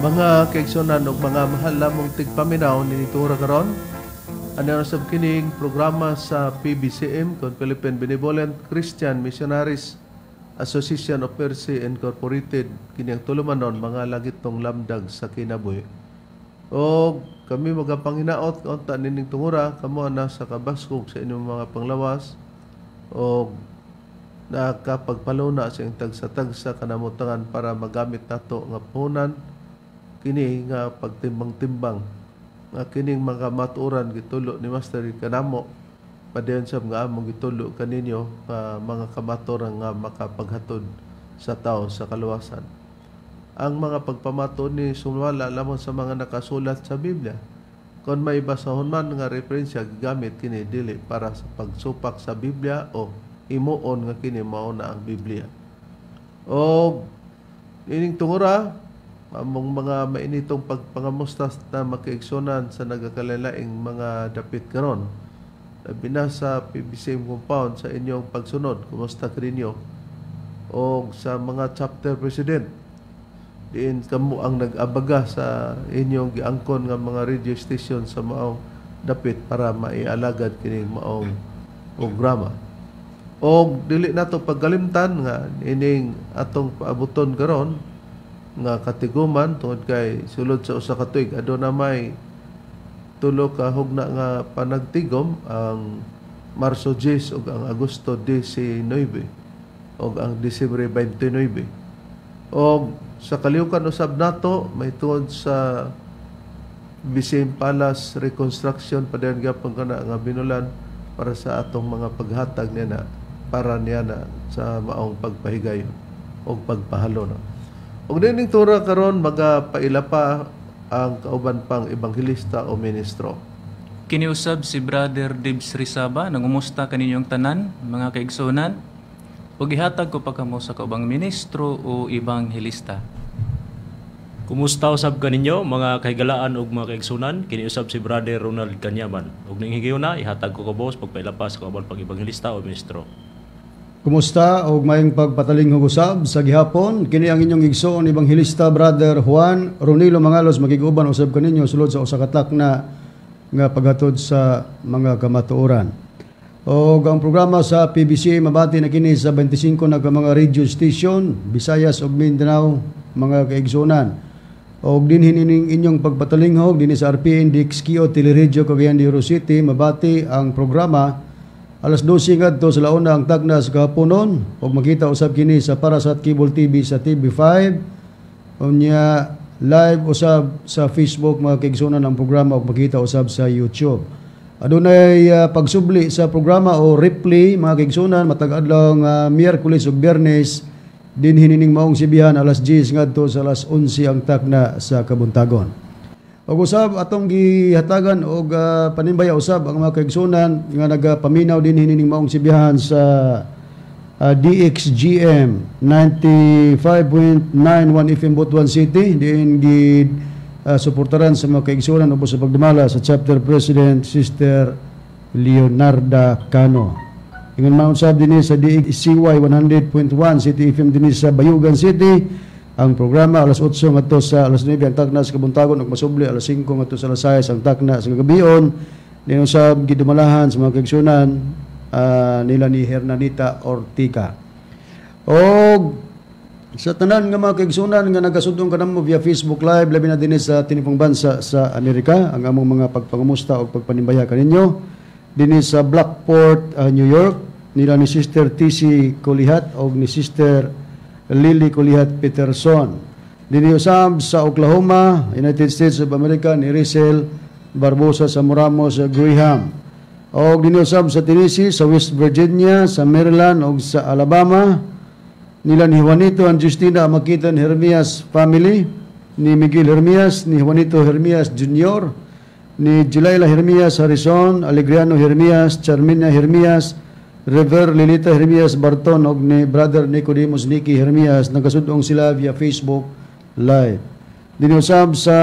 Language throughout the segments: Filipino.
Mga kaigsunan o mga mahal lamong tigpaminaw ni Nitura karon Ano sa kining programa sa PBCM kon Philippine Benevolent Christian Missionaries Association of Mercy Incorporated kining tulumanon mga langitong lamdag sa kinabuhi. O kami magapanginaot ta nining tungura kamo na sa kabaskog sa inyong mga panglawas o nakapagpaluna sa inyong tagsa-tagsa kanamutangan para magamit nato nga punan kini nga ah, pagtimbang-timbang nga ah, kining mga maturan gitulo ni Master kanamo padayon sa mga among gitulo kaninyo nga ah, mga kamaturan nga makapaghatod sa tao sa kaluwasan. Ang mga pagpamato ni sumwala lamang sa mga nakasulat sa Biblia. kon may basahon man nga referensya gamit kini dili para sa pagsupak sa Biblia o imuon nga kini mao na ang Biblia. O ining tungura among mga mainitong pagpangamusta na makiigsunan sa nagakalalaing mga dapit karon. Labi na sa PBCM compound sa inyong pagsunod, kumusta kaninyo? O sa mga chapter president, diin kamo ang nag-abaga sa inyong giangkon nga mga radio station sa maong dapit para maialagad kini maong programa. O dili nato pagkalimtan nga ining atong paabuton karon nga katiguman tungod kay sulod sa usa ka tuig aduna may tulo ka hugna nga panagtigom ang Marso 10 ug ang Agosto 19 ug ang Disyembre 29 og sa kaliukan usab nato may tuod sa Bisim Palace reconstruction padayon gapon kana nga binulan para sa atong mga paghatag niya na para niya na sa maong pagpahigayon o pagpahalo na. Og dining tura karon magapaila pa ang kauban pang ebanghelista o ministro. Kiniusab si Brother Dibs Rizaba, nangumusta kaninyong tanan, mga kaigsunan, o ihatag ko pa kamo sa kaubang ministro o ebanghelista. Kumusta usab kaninyo mga kaigalaan ug mga kaigsunan? Kiniusab si Brother Ronald Kanyaman. Ug ning higayon na ihatag ko ka boss pagpailapa sa kaubang pang ebanghelista o ministro. Kumusta og mayong pagpataling og usab sa gihapon kini ang inyong igsoon Ebanghelista Brother Juan Ronilo Mangalos magiguban usab kaninyo sulod sa usa ka na nga paghatod sa mga kamatuoran. Og ang programa sa PBC mabati na kini sa 25 na mga radio station Visayas ug Mindanao mga kaigsonan. Og dinhin hinining inyong pagpatalinghog dinhi sa RPN DXQ Teleradyo Cagayan de Oro City mabati ang programa Alas 12 ngadto sa launa ang tagnas kahaponon ug makita usab kini sa Parasat Cable TV sa TV5 unya live usab sa Facebook mga kaigsunan ang programa ug makita usab sa YouTube. Adunay uh, pagsubli sa programa o replay mga kaigsunan matag adlaw uh, Miyerkules ug Biyernes din hinining maong sibihan alas 10 ngadto sa alas 11 ang tagna sa Kabuntagon. Ug usab atong gihatagan og uh, panimbaya usab ang mga kaigsoonan nga nagapaminaw din hinining maong sibihan sa uh, DXGM 95.91 FM Botuan City din gi uh, suportaran sa mga kaigsoonan ubos sa pagdumala sa chapter president Sister Leonarda Cano. Ingon mausab din sa DXCY 100.1 City FM din sa Bayugan City ang programa alas 8 ngadto sa alas 9 ang takna sa kabuntagon ug masubli alas 5 ngadto sa alas 6 ang takna sa gabion. Nino sa gidumalahan sa mga kagsunan uh, ah, nila ni Hernanita Ortiga Og sa tanan nga mga kaigsunan nga nagasudong kanamo via Facebook Live labi na din sa tinipong bansa sa Amerika ang among mga pagpangumusta o pagpanimbaya kaninyo din sa Blackport, uh, New York nila ni Sister TC Kulihat o ni Sister Lily Kulihat Peterson. Diniusab sa Oklahoma, United States of America ni Rizel Barbosa sa Moramos Graham. O diniusab sa Tennessee, sa West Virginia, sa Maryland o sa Alabama nila ni Juanito and Justina Amakitan Hermias family ni Miguel Hermias, ni Juanito Hermias Jr., ni Jilaila Hermias Harrison, Alegriano Hermias, Charminia Hermias, River Lilita Hermias Barton og ni Brother Nicodemus Nikki Hermias nagasudong sila via Facebook Live. Dinusab sa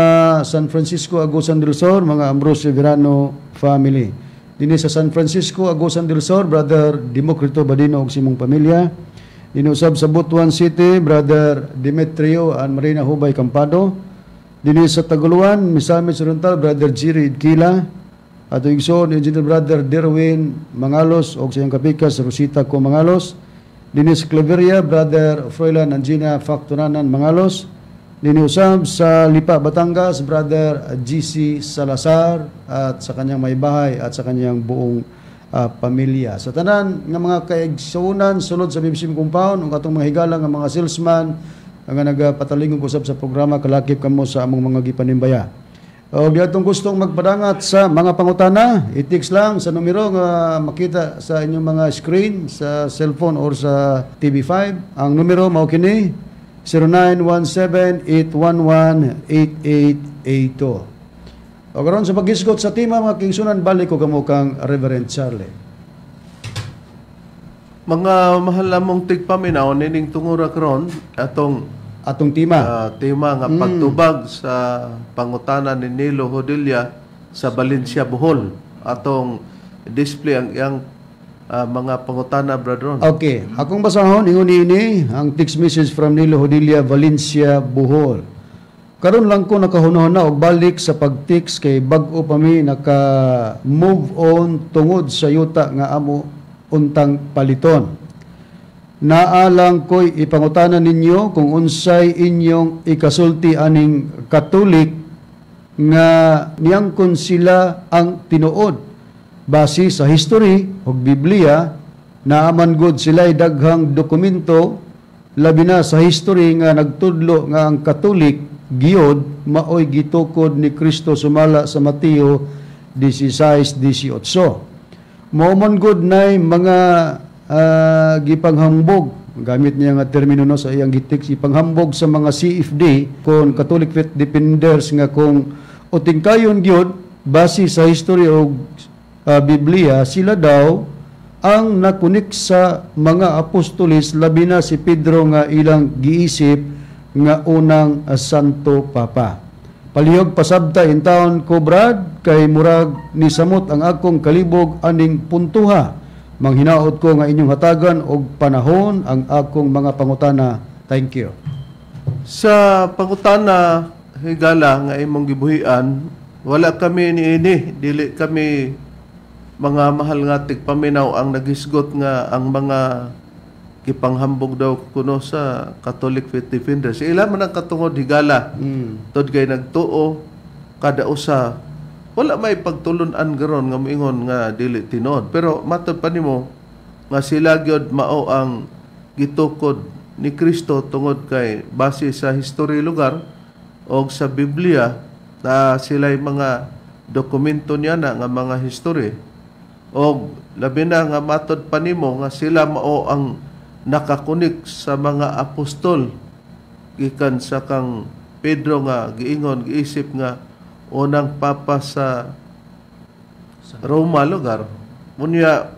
San Francisco Agusan del Sur, mga Ambrose Severano family. Dini sa San Francisco Agusan del Sur, Brother Democrito Badino og simong pamilya. Dinusab sa Butuan City, Brother Demetrio and Marina Hubay Campado. Dini sa Tagaluan, Misamis Oriental, Brother Jirid Kila. Ato igsoon, Engineer Brother Derwin Mangalos, o sa iyong kapikas, Rosita Co. Mangalos, Dinis Claveria, Brother Froilan Angina Factoranan Mangalos, Diniusab sa Lipa, Batangas, Brother GC Salazar, at sa kanyang may bahay, at sa kanyang buong uh, pamilya. Sa tanan ng mga kaigsunan, sulod sa BBCM compound, ang katong mga higala ng mga salesman, ang nagpatalingon ko sa programa, kalakip kamo sa among mga gipanimbaya. O atong gustong magpadangat sa mga pangutana, i-text lang sa numero nga makita sa inyong mga screen sa cellphone or sa TV5. Ang numero mao kini 0917-811-8882. O karon sa pagisgot sa tima mga kingsunan balik ko kamo kang Reverend Charlie. Mga mahal lamong tigpaminaw nining tungura karon atong atong tema. Uh, ah, tema nga mm. pagtubag sa pangutana ni Nilo Hodilla sa Valencia, Bohol. Atong display ang iyang uh, mga pangutana, Bradron. Okay. Akong basahon, ingon ini ang text message from Nilo Hodilla, Valencia, Bohol. Karon lang ko nakahunahon na og balik sa pag-text kay bag-o pa mi naka-move on tungod sa yuta nga amo untang paliton naalang ko'y ipangutanan ninyo kung unsay inyong ikasulti aning katulik nga niyangkon sila ang tinuod base sa history o Biblia na aman gud daghang dokumento labi na sa history nga nagtudlo nga ang katulik giyod maoy gitukod ni Kristo sumala sa Mateo 16:18 Mao man gud nay mga uh, ah, gipanghambog gamit niya nga termino no sa iyang gitik si panghambog sa mga CFD kon Catholic Faith Defenders nga kung uting kayon gyud base sa history og uh, Biblia sila daw ang nakunik sa mga apostolis labi na si Pedro nga ilang giisip nga unang uh, santo papa palihog pasabta in taon ko Brad kay murag ni samot ang akong kalibog aning puntuha Manghinaot ko nga inyong hatagan og panahon ang akong mga pangutana. Thank you. Sa pangutana higala nga imong gibuhian, wala kami niini, dili kami mga mahal nga tigpaminaw ang nagisgot nga ang mga kipanghambog daw kuno sa Catholic Faith Defenders. Ila man ang katungod higala. Mm. Tod kay nagtuo kada usa wala may pagtulon an garon nga moingon nga dili tinod pero matod pa nimo nga sila gyud mao ang gitukod ni Kristo tungod kay base sa history lugar o sa Biblia na sila'y mga dokumento niya na nga mga history o labi na nga matod pa nimo nga sila mao ang nakakunik sa mga apostol gikan sa kang Pedro nga giingon giisip nga unang papa sa Roma lugar munya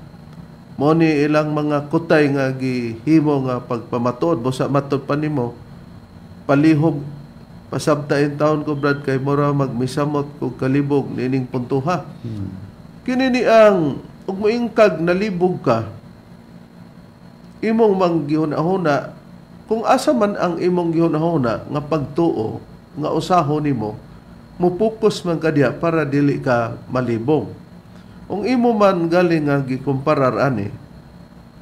moni ilang mga kutay nga gihimo nga pagpamatuod busa matud pa nimo palihog pasabta in taon ko brad kay mora magmisamot ko kalibog nining puntuha hmm. kini ni ang og moingkag nalibog ka imong manggihunahuna kung asa man ang imong gihunahuna nga pagtuo nga usahon nimo mupokus man ka para dili ka malibong. Ung imo man galing nga gikumparar ani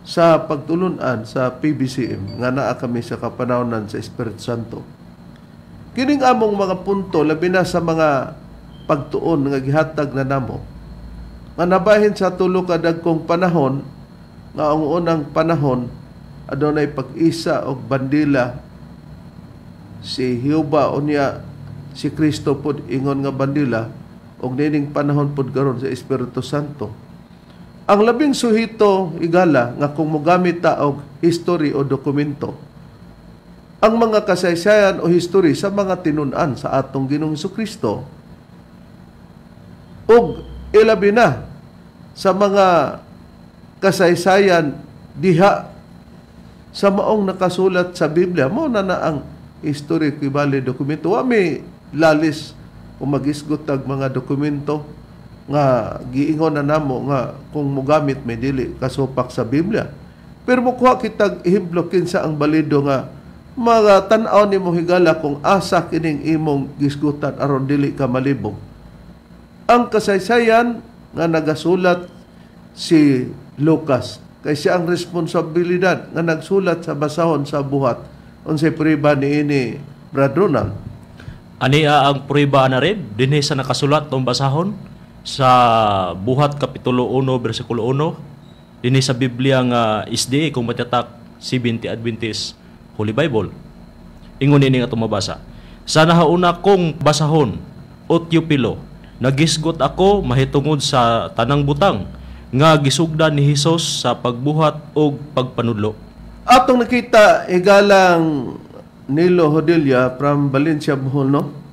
sa pagtulunan sa PBCM nga naa kami sa kapanawnan sa Espiritu Santo. Kining among mga punto labi na sa mga pagtuon nga gihatag na namo nga nabahin sa tulo ka dagkong panahon nga ang unang panahon adunay pag-isa og bandila si Hiuba unya si Kristo pod ingon nga bandila og nining panahon pod karon sa Espiritu Santo. Ang labing suhito igala nga kung mogamit ta og history o dokumento. Ang mga kasaysayan o history sa mga tinun-an sa atong Ginoong Kristo. Og ilabi na sa mga kasaysayan diha sa maong nakasulat sa Biblia mo na na ang history kibali dokumento wa may lalis o magisgot tag mga dokumento nga giingon na namo nga kung mogamit may dili kasupak sa Biblia. Pero mukuha kitag ehemplo kinsa ang balido nga mga tan-aw ni mo higala kung asa kining imong gisgutan aron dili ka malibog. Ang kasaysayan nga nagasulat si Lucas kay siya ang responsibilidad nga nagsulat sa basahon sa buhat unsay priba ni ini Brad Ronald. Ania ang prueba na rin dinhi sa nakasulat ng basahon sa buhat kapitulo 1 bersikulo 1 dinhi sa Biblia nga uh, kung matatak 70 Adventist Holy Bible. Ingon ini nga tumabasa. Sa nahauna kong basahon, Otyupilo, nagisgot ako mahitungod sa tanang butang nga gisugdan ni Hesus sa pagbuhat o pagpanudlo. Atong nakita igalang Nilo Hodilla from Valencia, Boholno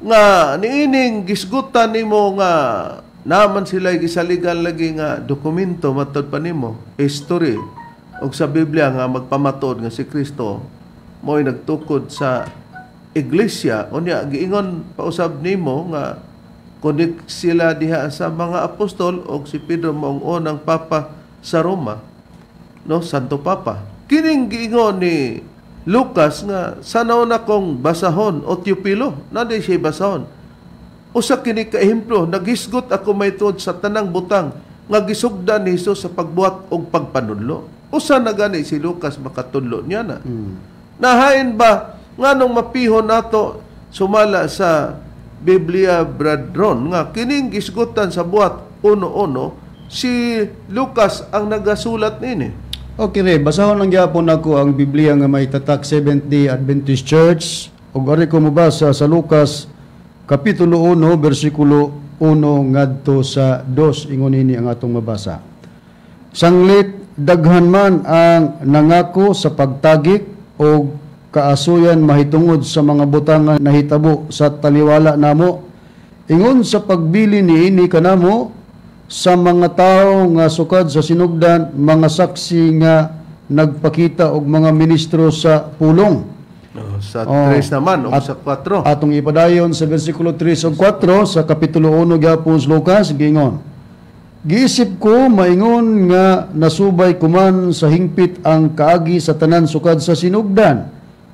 nga niining gisgutan nimo nga naman sila gisaligan lagi nga dokumento matod pa nimo history og sa Biblia nga magpamatod nga si Kristo mo'y nagtukod sa iglesia unya giingon pausab nimo nga kunik sila diha sa mga apostol og si Pedro maong unang papa sa Roma no Santo Papa kining giingon ni Lucas nga sanaw na kong basahon o tiyupilo na di siya basahon usa kini ka ehemplo naghisgot ako may tuod sa tanang butang nga gisugda ni Hesus sa pagbuhat og pagpanudlo usa na gani si Lucas makatudlo niya na mm. nahain ba nganong mapihon nato sumala sa Biblia Bradron nga kining gisgotan sa buhat uno-uno si Lucas ang nagasulat nini Okay re, basahon lang gyapon ako ang Biblia nga may tatak Seventh Day Adventist Church ug ari ko mobasa sa Lucas kapitulo 1 bersikulo 1 ngadto sa 2 ingon ini ang atong mabasa. Sanglit daghan man ang nangako sa pagtagik o kaasuyan mahitungod sa mga butang butangan nahitabo sa taliwala namo ingon sa pagbili ni ini kanamo sa mga tao nga sukad sa sinugdan, mga saksi nga nagpakita og mga ministro sa pulong. sa 3 oh, naman o at, sa 4. Atong ipadayon sa bersikulo 3 ug 4 sa kapitulo 1 gyapon Lucas giingon. Giisip ko maingon nga nasubay kuman sa hingpit ang kaagi sa tanan sukad sa sinugdan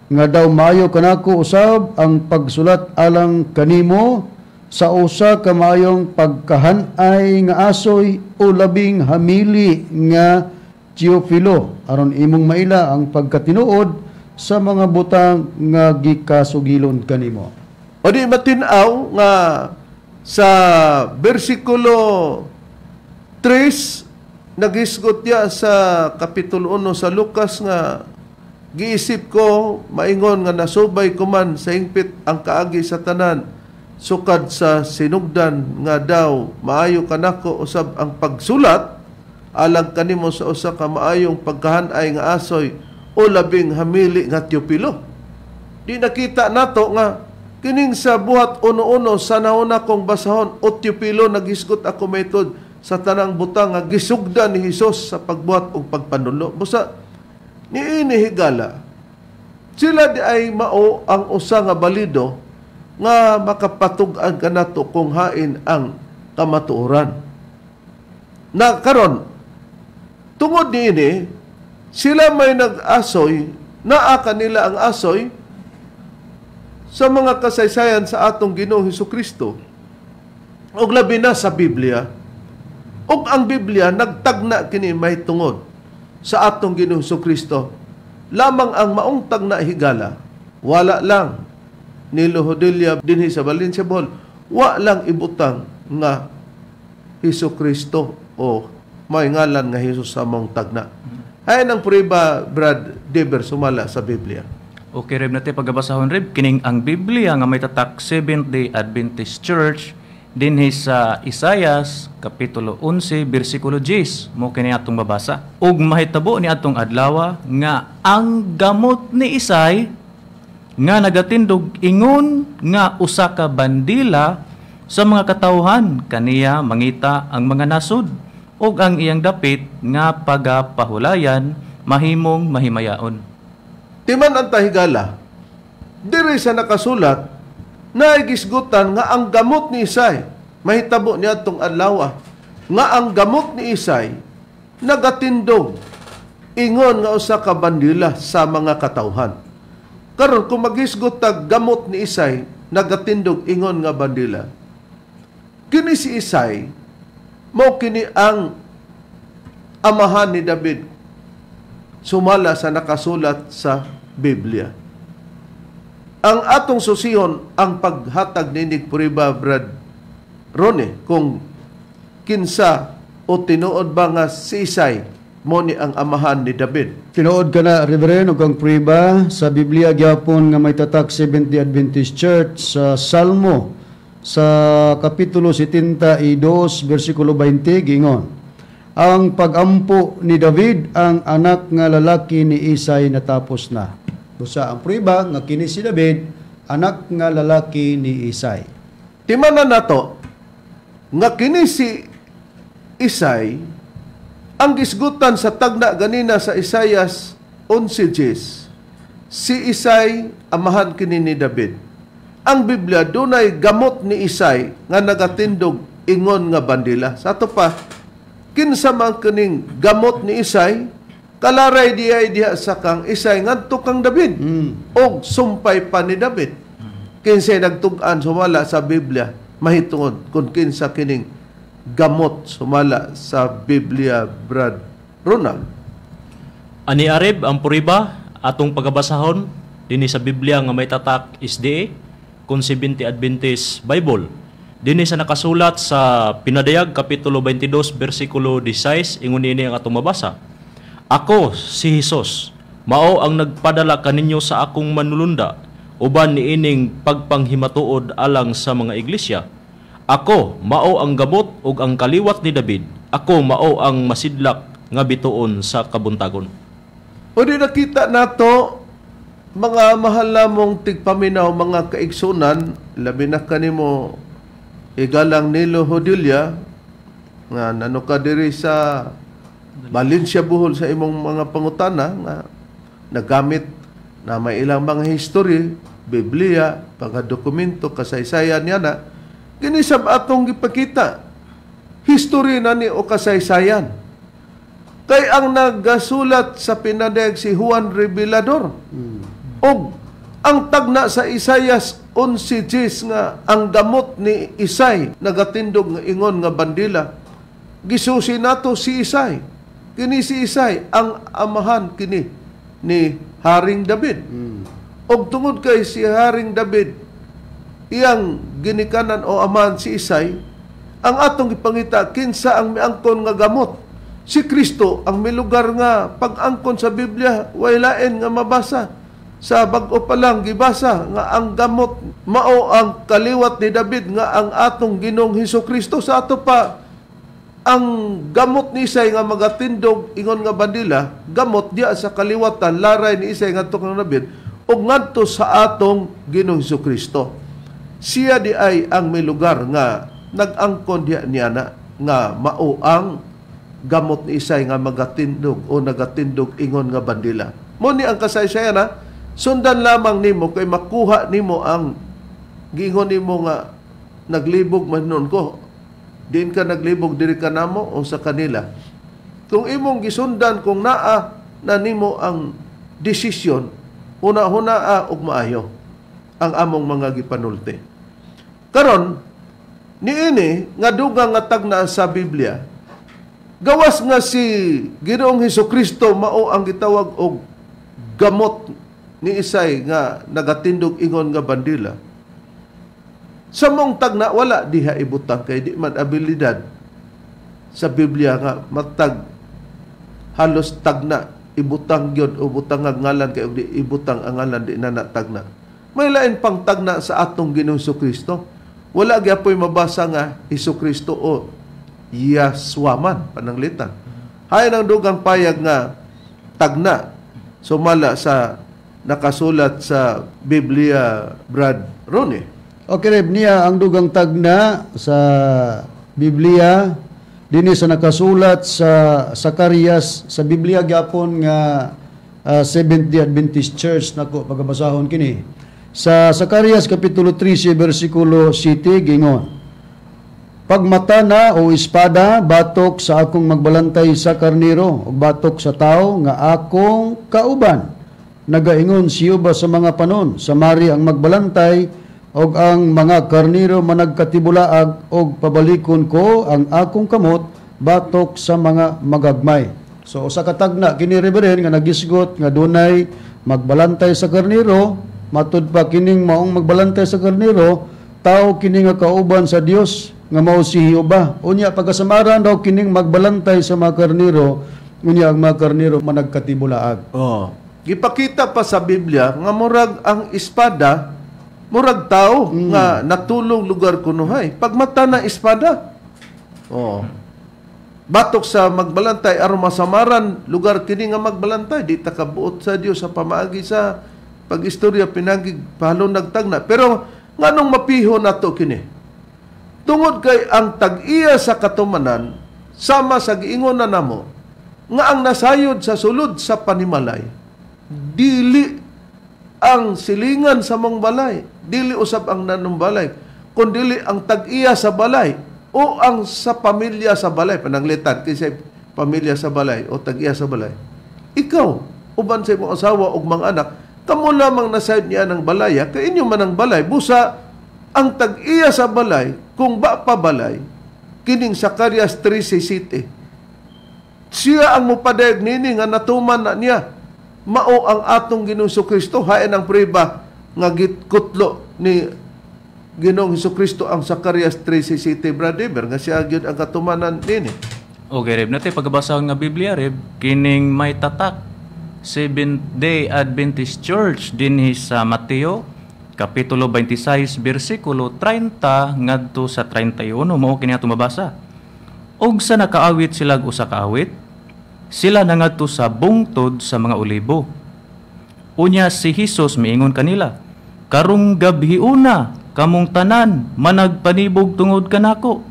nga daw maayo kanako usab ang pagsulat alang kanimo sa usa ka maayong pagkahanay nga asoy o labing hamili nga Teofilo aron imong maila ang pagkatinuod sa mga butang nga gikasugilon kanimo. O di matinaw nga sa bersikulo 3 nagisgot niya sa kapitulo 1 sa Lucas nga giisip ko maingon nga nasubay kuman sa ingpit ang kaagi sa tanan sukad sa sinugdan nga daw maayo kanako usab ang pagsulat alang kanimo sa usa ka maayong pagkahanay nga asoy o labing hamili nga tiopilo di nakita nato nga kining sa buhat uno-uno sa sanauna kong basahon o tiopilo nagisgot ako metod sa tanang butang nga gisugdan ni Hesus sa pagbuhat og pagpanulo busa niini higala sila di ay mao ang usa nga balido nga makapatug-an kanato kung hain ang kamatuoran. Na karon tungod niini eh, sila may nag-asoy naa kanila ang asoy sa mga kasaysayan sa atong ginoo Hesus Kristo ug labi na sa Biblia ug ang Biblia nagtagna kini may tungod sa atong ginoo Hesus Kristo lamang ang maungtag na higala wala lang ni Lohodilya dinhi sa Balinsebol wa lang ibutang nga Hesus Kristo o may ngalan nga Hesus sa among tagna. Mm-hmm. Ay nang priba Brad Deber sumala sa Biblia. Okay Reb, nate pagabasahon Reb, kining ang Biblia nga may tatak Seventh Day Adventist Church din sa Isayas kapitulo 11 Versikulo 10 mo kini atong babasa ug mahitabo ni atong adlaw nga ang gamot ni Isay nga nagatindog ingon nga usa ka bandila sa mga katawhan kaniya mangita ang mga nasod ug ang iyang dapit nga pagapahulayan mahimong mahimayaon. Timan ang tahigala, diri sa nakasulat na igisgutan nga ang gamot ni Isay mahitabo niya tong adlaw ah. nga ang gamot ni Isay nagatindog ingon nga usa ka bandila sa mga katawhan. Karon kung maghisgot tag gamot ni Isay, nagatindog ingon nga bandila. Kini si Isay mao kini ang amahan ni David sumala sa nakasulat sa Biblia. Ang atong susihon ang paghatag ninig puriba brad Rone kung kinsa o tinuod ba nga si Isay mo ni ang amahan ni David. Tinuod ka na, Reverend, ug ang priba sa Biblia gyapon nga may tatak 70 Adventist Church sa Salmo sa kapitulo 72 bersikulo 20 gingon. Ang pagampo ni David ang anak nga lalaki ni Isay natapos na. Busa ang priba nga kini si David anak nga lalaki ni Isay. Timanan nato nga kini si Isay ang gisgutan sa tagna ganina sa Isayas 11:10. Si Isay amahan kini ni David. Ang Biblia dunay gamot ni Isay nga nagatindog ingon nga bandila. Sa ato pa kinsa man kining gamot ni Isay kalaray diya diha sa kang Isay ngadto kang David mm. og sumpay pa ni David. Kinsa nagtug-an sumala sa Biblia mahitungod kung kinsa kining gamot sumala sa Biblia, Brad Ronald. Ani Arib, ang puriba, atong pagabasahon, dinhi sa Biblia nga may tatak is SDA, Consibinti Adventist Bible. Dinhi sa nakasulat sa Pinadayag, Kapitulo 22, versikulo 16, ingon ini ang atong mabasa. Ako, si Hesus, mao ang nagpadala kaninyo sa akong manulunda, uban ni ining pagpanghimatuod alang sa mga iglesia ako mao ang gamot ug ang kaliwat ni David. Ako mao ang masidlak nga bituon sa kabuntagon. O di nakita nato mga mahal namong tigpaminaw mga kaigsunan labi na kanimo igalang nilo Hodilia nga nano ka diri sa Valencia buhol sa imong mga pangutana nga nagamit na may ilang mga history, Biblia, pagka dokumento, kasaysayan niya na Kini sab atong gipakita history na ni o kasaysayan. Kay ang nagasulat sa pinadeg si Juan Revelador. Mm. Og ang tagna sa Isayas 11:10 nga ang gamot ni Isay nagatindog nga ingon nga bandila. Gisusi nato si Isay. Kini si Isay ang amahan kini ni Haring David. Mm. Og tungod kay si Haring David iyang ginikanan o aman si Isay, ang atong ipangita kinsa ang miangkon nga gamot. Si Kristo ang milugar nga pag-angkon sa Biblia way nga mabasa. Sa bag-o pa lang gibasa nga ang gamot mao ang kaliwat ni David nga ang atong ginong Hesus Kristo sa ato pa ang gamot ni Isay nga magatindog ingon nga bandila gamot niya sa kaliwatan laray ni Isay nga atong David ug ngadto sa atong ginong Hesus Kristo siya di ay ang may lugar nga nagangkon diya niya na nga mao ang gamot ni isay nga magatindog o nagatindog ingon nga bandila. Mo ni ang kasaysayan na sundan lamang nimo kay makuha nimo ang gingon nimo nga naglibog man nun ko. Din ka naglibog diri ka namo o sa kanila. Kung imong gisundan kung naa na nimo ang desisyon una hunaa ah, og maayo ang among mga gipanulte. Karon, niini nga duga nga tagna sa Biblia, gawas nga si Ginoong Heso Kristo mao ang gitawag og gamot ni isay nga nagatindog ingon nga bandila. Sa mong tagna wala diha ibutang kay di man abilidad sa Biblia nga matag halos tagna ibutang gyud o butang nga ngalan kay ibutang ang ngalan di na natagna may lain pang tagna sa atong Ginoo Kristo. Wala gyapoy mabasa nga Iso Kristo o Yaswaman pananglitan. Hay ang dugang payag nga tagna sumala sa nakasulat sa Biblia Brad Ronnie. Okay, Reb, niya ang dugang tagna sa Biblia dinhi sa nakasulat sa Sakarias sa Biblia gyapon nga uh, Seventh-day Adventist Church nako pagabasahon kini. Sa Sakarias Kapitulo 13, versikulo 7, gingon, Pagmata na o espada, batok sa akong magbalantay sa karniro, o batok sa tao nga akong kauban. Nagaingon siyo ba sa mga panon, sa mari ang magbalantay, o ang mga karniro managkatibulaag, o pabalikon ko ang akong kamot, batok sa mga magagmay. So sa katagna, kini Reverend nga nagisgot, nga dunay magbalantay sa karniro, Matud pa kining maong magbalantay sa karnero, tao kining kauban sa Dios nga mao si Jehova. Unya pagasamaran daw kining magbalantay sa mga karnero, unya ang mga karnero managkatibulaag. Oh. Gipakita pa sa Biblia nga murag ang espada murag tao mm. nga natulong lugar kunuhay. Pagmata na espada. Oh. Batok sa magbalantay aron masamaran lugar kini nga magbalantay di takabuot sa Dios sa pamaagi sa pag istorya pinagig palo nagtagna pero nganong mapiho nato kini tungod kay ang tag-iya sa katumanan sama sa giingon na namo nga ang nasayod sa sulod sa panimalay dili ang silingan sa mong balay dili usab ang nanumbalay kundi ang tag-iya sa balay o ang sa pamilya sa balay pananglitan kaysa pamilya sa balay o tag-iya sa balay ikaw uban sa imong asawa ug mga anak Kamo lamang na nasayod niya ng balaya, kay inyo man ang balay, busa, ang tag-iya sa balay, kung ba pa balay, kining Sakarias 13 city. Siya ang mupadayag nini nga natuman na niya, mao ang atong ginungso Kristo, hain ang priba, nga gitkutlo ni Ginoong Hesus Kristo ang Sakarias 13 city, bradiber, nga siya gyud ang katumanan nini. Okay, Reb, natin pagkabasahon nga Biblia, Reb, kining may tatak Seventh-day Adventist Church dinhi sa Mateo kapitulo 26 bersikulo 30 ngadto sa 31 mao kini ato mabasa. Og sa nakaawit sila usa ka awit, sila nangadto sa bungtod sa mga olibo. Unya si Hesus miingon kanila, karong una, kamong tanan managpanibog tungod kanako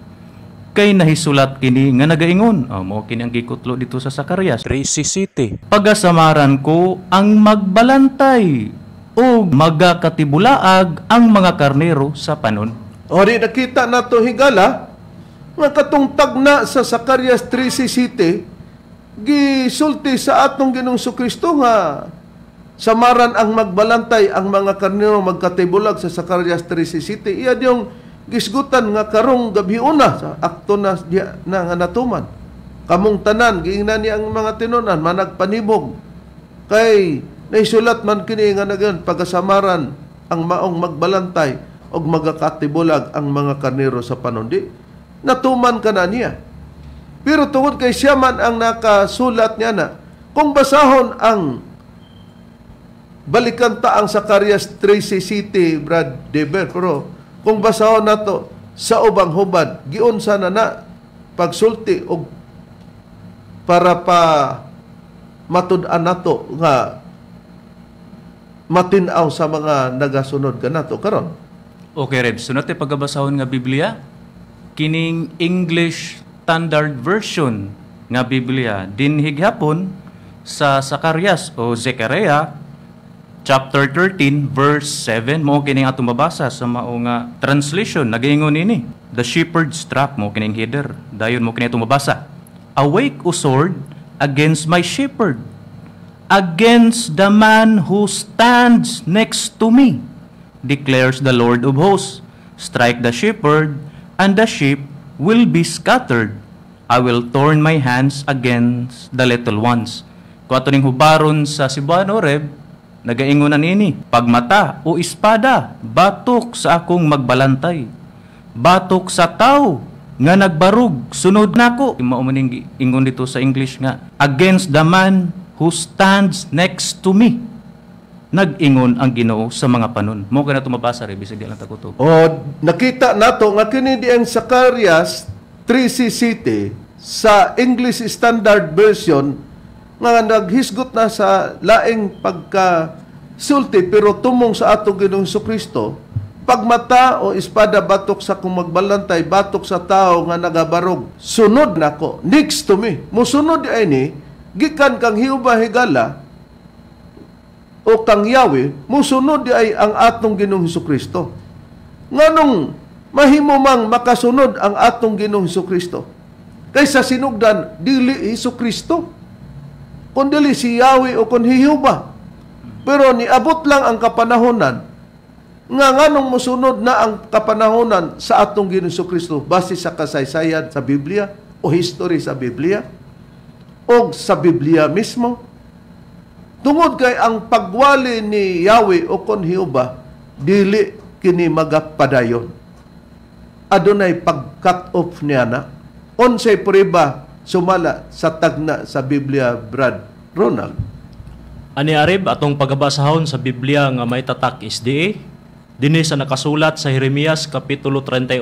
kay nahisulat kini nga nagaingon. Ah, o, mo kini ang gikutlo dito sa Sakarias. 3 City. Pagasamaran ko ang magbalantay o magakatibulaag ang mga karnero sa panon. O nakita nato higala, nga katungtag na sa Sakarias 3 City, gisulti sa atong ginong Kristo nga samaran ang magbalantay ang mga karnero magkatibulag sa Sakarias 3 City. Iyan yung gisgutan nga karong gabiuna sa akto na diya na nga natuman kamong tanan giingnan niya ang mga tinunan managpanibog kay naisulat man kini nga nagan pagasamaran ang maong magbalantay og magakatibulag ang mga karnero sa panundi. natuman ka na niya pero tungod kay siya man ang nakasulat niya na kung basahon ang balikan taang sa Karyas 13 City Brad Deber pero kung basahon nato sa ubang hubad, giunsa na na pagsulti og para pa matud-an nato nga matinaw sa mga nagasunod kanato karon. Okay, reb So natin pagabasahon nga Biblia, kining English Standard Version nga Biblia din higapon sa Sakarias o Zechariah chapter 13 verse 7 mo kini atong mabasa sa mao nga translation nagingon nini the shepherd's trap mo kining header dayon mo kini atong mabasa awake o sword against my shepherd against the man who stands next to me declares the Lord of hosts strike the shepherd and the sheep will be scattered I will turn my hands against the little ones Kuha ning hubaron sa Cebuano Reb Nagaingunan ini, pagmata o espada, batok sa akong magbalantay. Batok sa tao nga nagbarug, sunod nako. mao Maumaning ingon dito sa English nga, against the man who stands next to me. nagingon ang Ginoo sa mga panon. Mo ka na tumabasa rin, bisag di lang takot Oh, nakita nato nga kini di ang Zacharias 3C City sa English Standard Version nga naghisgot na sa laing pagka pero tumong sa atong Ginoong Kristo pagmata o espada batok sa kumagbalantay batok sa tao nga nagabarog sunod nako next to me musunod ay ni gikan kang hiuba higala o kang Yahweh, musunod di ay ang atong Ginoong Hesus Kristo. Nganong mahimo mang makasunod ang atong Ginoong Hesus Kristo kaysa sinugdan dili Hesus Kristo kung dili si Yahweh o kung Pero niabot lang ang kapanahonan nga nganong musunod na ang kapanahonan sa atong Ginoong Kristo base sa kasaysayan sa Biblia o history sa Biblia o sa Biblia mismo. Tungod kay ang pagwali ni Yahweh o kon dili kini magapadayon. Adunay pag-cut off niya na. Unsay priba sumala sa tagna sa Biblia, Brad Ronald. Ani Arib, atong pagabasahon sa Biblia nga may tatak isdi, dinhi sa nakasulat sa Jeremias Kapitulo 31,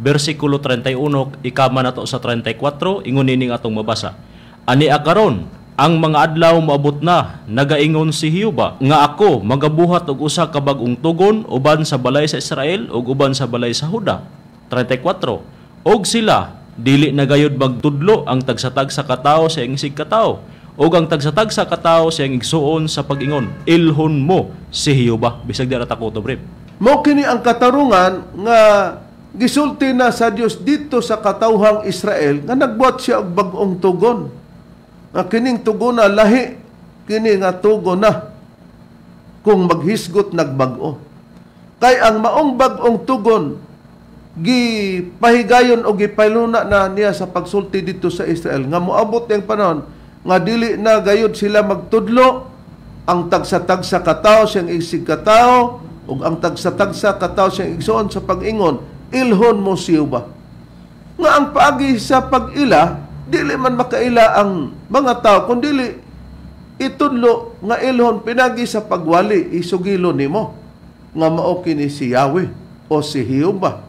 versikulo 31, ikama nato sa 34, ingon nining atong mabasa. Ani akaron, ang mga adlaw maabot na nagaingon si Hiuba nga ako magabuhat og usa ka bag-ong tugon uban sa balay sa Israel ug uban sa balay sa Huda 34 og sila Dili na gayod magtudlo ang tagsatag sa katao sa ingisig katao ug ang tagsatag sa katao sa igsuon sa pagingon Ilhon mo si Hiyoba. Bisag dira ta kutob rip. Mao kini ang katarungan nga gisulti na sa Dios dito sa katawhang Israel nga nagbuhat siya og bag-ong tugon. Nga kining tugon na lahi kini nga tugon na kung maghisgot nagbag-o. Kay ang maong bag-ong tugon gipahigayon o gipaluna na niya sa pagsulti dito sa Israel nga moabot ang panahon nga dili na gayud sila magtudlo ang tagsa-tagsa katao siyang isig katao ug ang tagsa-tagsa katao siyang igsoon sa pag-ingon ilhon mo siyo nga ang paagi sa pag-ila dili man makaila ang mga tao kun dili itudlo nga ilhon pinagi sa pagwali isugilo nimo nga mao kini si Yahweh o si Jehovah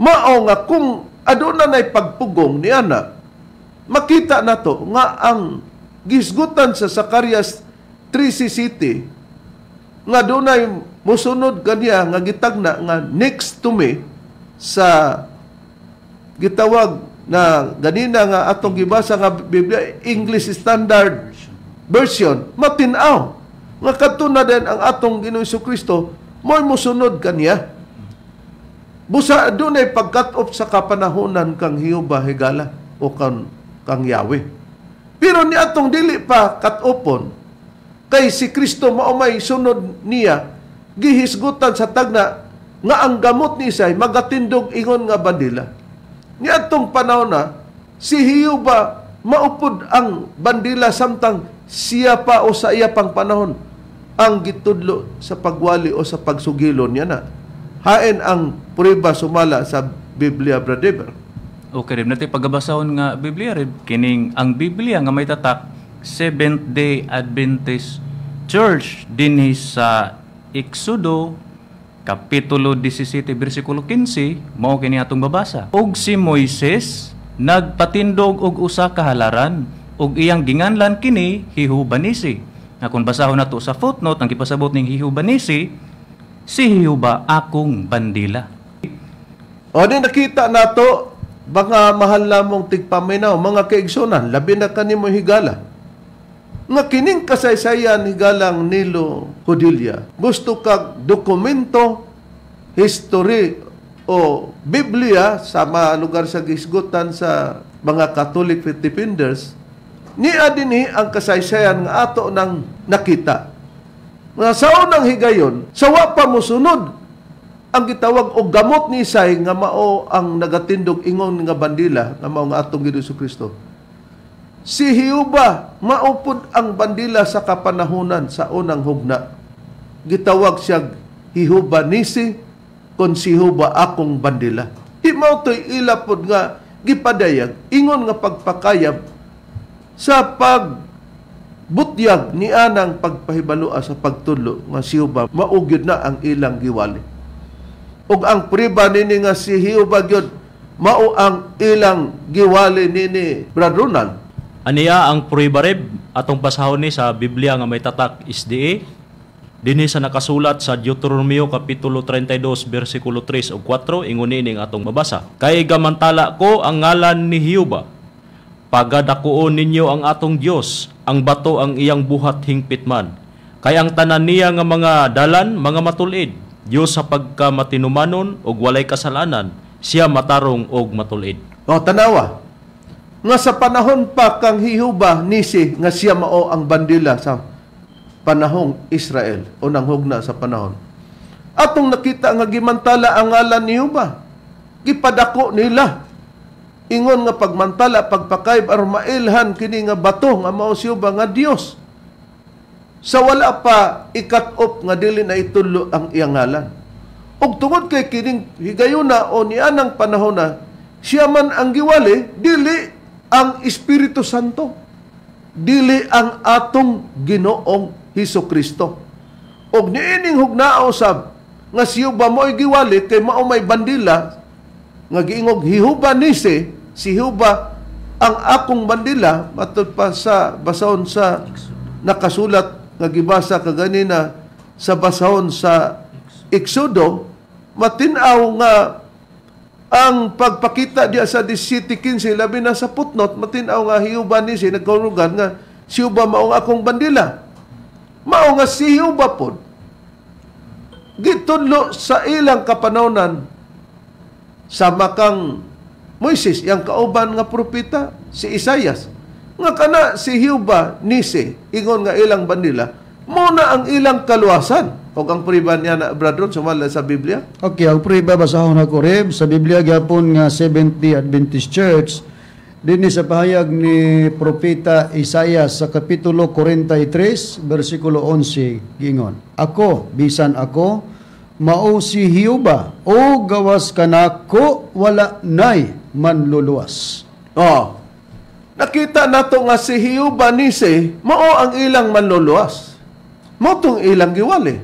mao nga kung aduna nay pagpugong ni ana makita na to nga ang gisgutan sa Sakarias 3 City nga dunay musunod kaniya nga gitagna nga next to me sa gitawag na ganina nga atong gibasa nga Biblia English Standard Version matinaw nga kadto na din ang atong Ginoo Kristo mo'y musunod kaniya Busa dunay eh, pagkatop sa kapanahonan kang Hiyoba higala o kang, kang Yahweh. Pero ni atong dili pa katopon kay si Kristo maumay sunod niya gihisgutan sa tagna nga ang gamot ni Isay magatindog ingon nga bandila. Ni atong panahon na si Hiyoba maupod ang bandila samtang siya pa o sa iya pang panahon ang gitudlo sa pagwali o sa pagsugilon niya na haen ang prueba sumala sa Biblia brother. Okay rib nati pagabasahon nga Biblia rib kining ang Biblia nga may tatak Seventh Day Adventist Church din sa Exodo Kapitulo 17, versikulo 15, mao kini atong babasa. Og si Moises nagpatindog og usa ka halaran og iyang ginganlan kini hihubanisi. Nga kun basahon nato sa footnote ang gipasabot ning hihubanisi, si Hiuba akong bandila. O ni nakita nato baka mahal mong tigpaminaw mga kaigsunan labi na kanimo higala. Nga kining kasaysayan higalang Nilo Kudilya, gusto kag dokumento history o Biblia sa mga lugar sa gisgutan sa mga Catholic Filipinos ni adini ang kasaysayan nga ato nang nakita nga sa unang higayon, sawa pa mo sunod ang gitawag og gamot ni Isay nga mao ang nagatindog ingon nga bandila nga mao nga atong Ginoo Kristo. Si Hiuba maupod ang bandila sa kapanahunan sa unang hugna. Gitawag siya Hiuba nisi kon si Hiuba akong bandila. Himaw to'y ilapod nga gipadayag ingon nga pagpakayab sa pag butyag ni anang pagpahibaloa sa pagtulo nga si Huba maugyod na ang ilang giwali ug ang priba nini nga si Huba gyud mao ang ilang giwali nini Brad Ronald aniya ang pribarib atong basahon ni sa Biblia nga may tatak SDA dinhi sa nakasulat sa Deuteronomio kapitulo 32 bersikulo 3 ug 4 ingon ni ning atong mabasa kay gamantala ko ang ngalan ni Hiuba pagadakuon ninyo ang atong Dios ang bato ang iyang buhat hingpit man. Kay ang tanan niya nga mga dalan, mga matulid, Diyos sa pagkamatinumanon matinumanon walay kasalanan, siya matarong og matulid. O, oh, tanawa. Nga sa panahon pa kang hihuba nisi nga siya mao ang bandila sa panahong Israel o nang hugna sa panahon. Atong nakita nga gimantala ang ngalan ni Huba. Gipadako nila Ingon nga pagmantala, pagpakayb, armailhan, kini nga bato, nga mao siuba nga Dios. Sa wala pa ikat up nga dili na itulo ang iyang ngalan. Og tungod kay kining higayuna o nianang panahon na, siya man ang giwali, dili ang Espiritu Santo. Dili ang atong ginoong Hiso Kristo. Og niining hugnao sab, nga siyo ba mo giwali kay mao may bandila nga giingog hihuban ni si si Huba ang akong bandila matod pa sa basahon sa nakasulat nga gibasa kaganina sa basahon sa Exodo matinaw nga ang pagpakita diya sa 17:15 labi na sa putnot matinaw nga hiuba ni si nagkaurugan nga si Huba mao nga akong bandila mao nga si Huba pod gitudlo sa ilang kapanahonan sa makang Moises, yang kauban nga propeta, si Isayas. Nga kana si Hiuba, Nise, ingon nga ilang bandila, muna ang ilang kaluwasan. O ang priba niya na, brethren, sumala sa Biblia? Okay, ang priba basahon ako, Reb. Sa Biblia, gapon nga 70 Adventist Church, din sa pahayag ni Propeta Isayas sa Kapitulo 43, versikulo 11, gingon, Ako, bisan ako, mao si Hiuba, o gawas kanako wala nay manluluwas. Oh. Nakita nato nga si Hiu Banise, mao ang ilang manluluwas. Mao tong ilang giwali.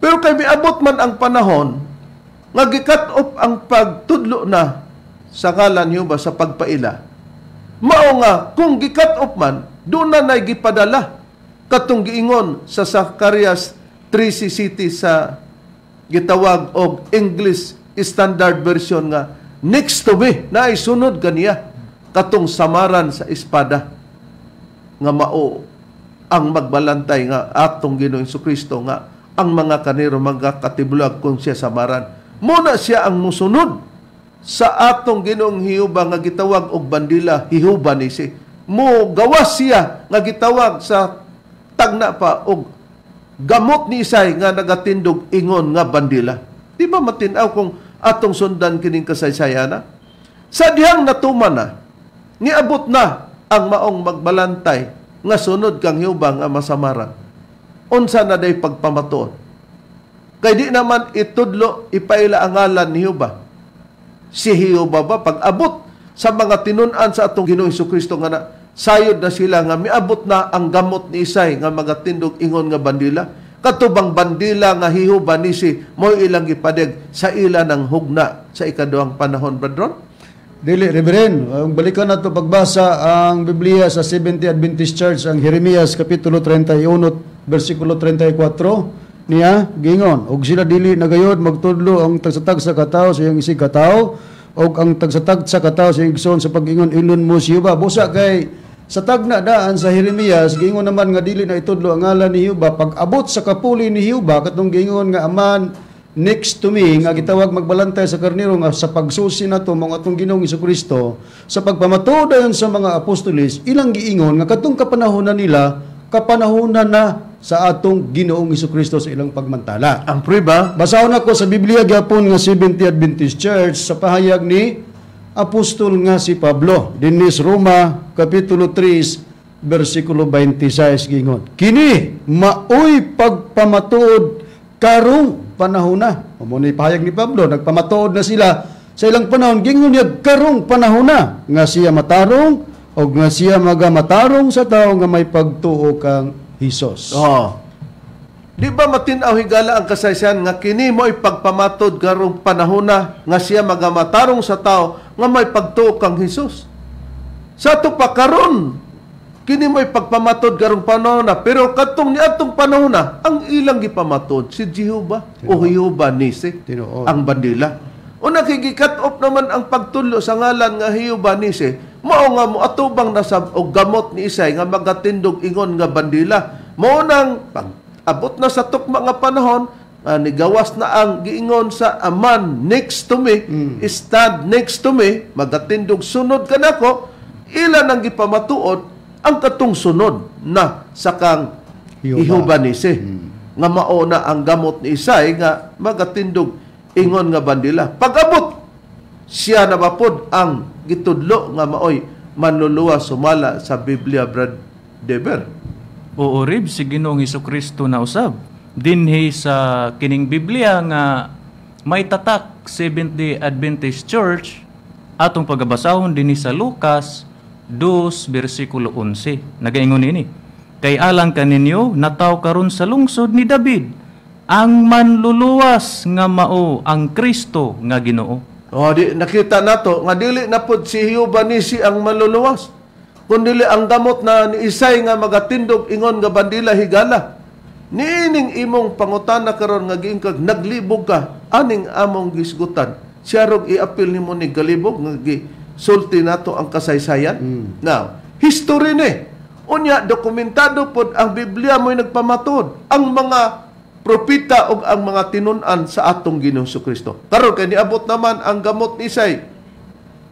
Pero kay miabot man ang panahon, nga gikat off ang pagtudlo na sa kalan ba sa pagpaila. Mao nga kung gikat off man, doon na nay gipadala katong giingon sa Zacarias 3 sa gitawag og English Standard Version nga next to me na isunod kaniya katong samaran sa espada nga mao ang magbalantay nga atong Ginoo Hesus Kristo nga ang mga kaniro magkatiblag kung siya samaran muna siya ang musunod sa atong Ginoong Hiuba nga gitawag og bandila hiuba ni si mo gawas siya nga gitawag sa tagna pa og gamot ni Isay nga nagatindog ingon nga bandila di ba matinaw kung atong sundan kining kasaysayana sa dihang natuma na niabot na ang maong magbalantay nga sunod kang yubang nga masamara unsa na day pagpamatuon kay di naman itudlo ipaila ang ngalan ni Huba si Hiuba ba pag abot sa mga tinunan sa atong Ginoo Kristo nga na sayod na sila nga miabot na ang gamot ni Isay nga magatindog ingon nga bandila katubang bandila nga hiho ni si mo ilang ipadeg sa ila ng hugna sa ikaduhang panahon brethren Dili, Reverend, ang balikan nato pagbasa ang Biblia sa 70 Adventist Church, ang Jeremias Kapitulo 31, versikulo 34, niya, gingon, og sila dili nagayod magtudlo ang tagsatag sa katao sa iyang isig katao, og ang tagsatag sa katao sa iyang sa pag-ingon ilon mo siya ba. Busa kay sa tagna daan sa Jeremias, giingon naman nga dili na itudlo ang ngalan ni Hiuba. Pag-abot sa kapuli ni Hiuba, katong giingon nga aman next to me, nga gitawag magbalantay sa karniro nga sa pagsusi na to, mga atong ginong Iso Kristo, sa pagpamatudayon sa mga apostolis, ilang giingon nga katong kapanahonan nila, kapanahonan na sa atong ginoong Iso Kristo sa ilang pagmantala. Ang priba? Basahon ako sa Biblia Gapon nga 70 Adventist Church sa pahayag ni apostol nga si Pablo dinis Roma kapitulo 3 bersikulo 26 gingon kini maoy pagpamatuod karong panahon na mo ni pahayag ni Pablo nagpamatuod na sila sa ilang panahon gingon niya karong panahon na nga siya matarong og nga siya magamatarong sa tawo nga may pagtuo kang Hesus oh Di ba matinaw higala ang kasaysayan nga kini mo ipagpamatod garong na nga siya magamatarong sa tao nga may pagtuo kang Hesus. Sa ato pa karon kini mo ipagpamatod garong na pero katong niadtong panahona ang ilang gipamatod si Jehova o Jehova Nisi Tino. ang bandila. O nakigikat up naman ang pagtulo sa ngalan nga Jehova Nisi mao nga mo atubang nasab og gamot ni Isay nga magatindog ingon nga bandila mao nang abot na sa tukma nga panahon uh, nigawas na ang giingon sa a man next to me mm. stand next to me magatindog sunod ka nako ila nang gipamatuod ang katong sunod na sa sakang ihubanisi mm. nga mao na ang gamot ni Isay nga magatindog ingon nga bandila pagabot siya na nabapod ang gitudlo nga maoy manluluwa sumala sa Biblia Brad Deber uurib si Ginoong Kristo na usab dinhi sa kining Biblia nga may tatak Seventh-day Adventist Church atong pagabasahon dinhi sa Lucas 2 bersikulo 11 nagaingon ini kay alang kaninyo nataw karon sa lungsod ni David ang manluluwas nga mao ang Kristo nga Ginoo oh di nakita nato nga dili na pud si Jehova nisi ang manluluwas kundili ang damot na ni niisay nga magatindog ingon nga bandila higala. Niining imong pangutan pangutana karon nga giingkag naglibog ka aning among gisgutan. Siya rog iapil nimo ni galibog nga gi nato ang kasaysayan. Mm. Now, history ni. Unya dokumentado pod ang Biblia mo'y nagpamatod ang mga propita o ang mga tinunan sa atong Ginoong Kristo. Karon kay niabot naman ang gamot ni Say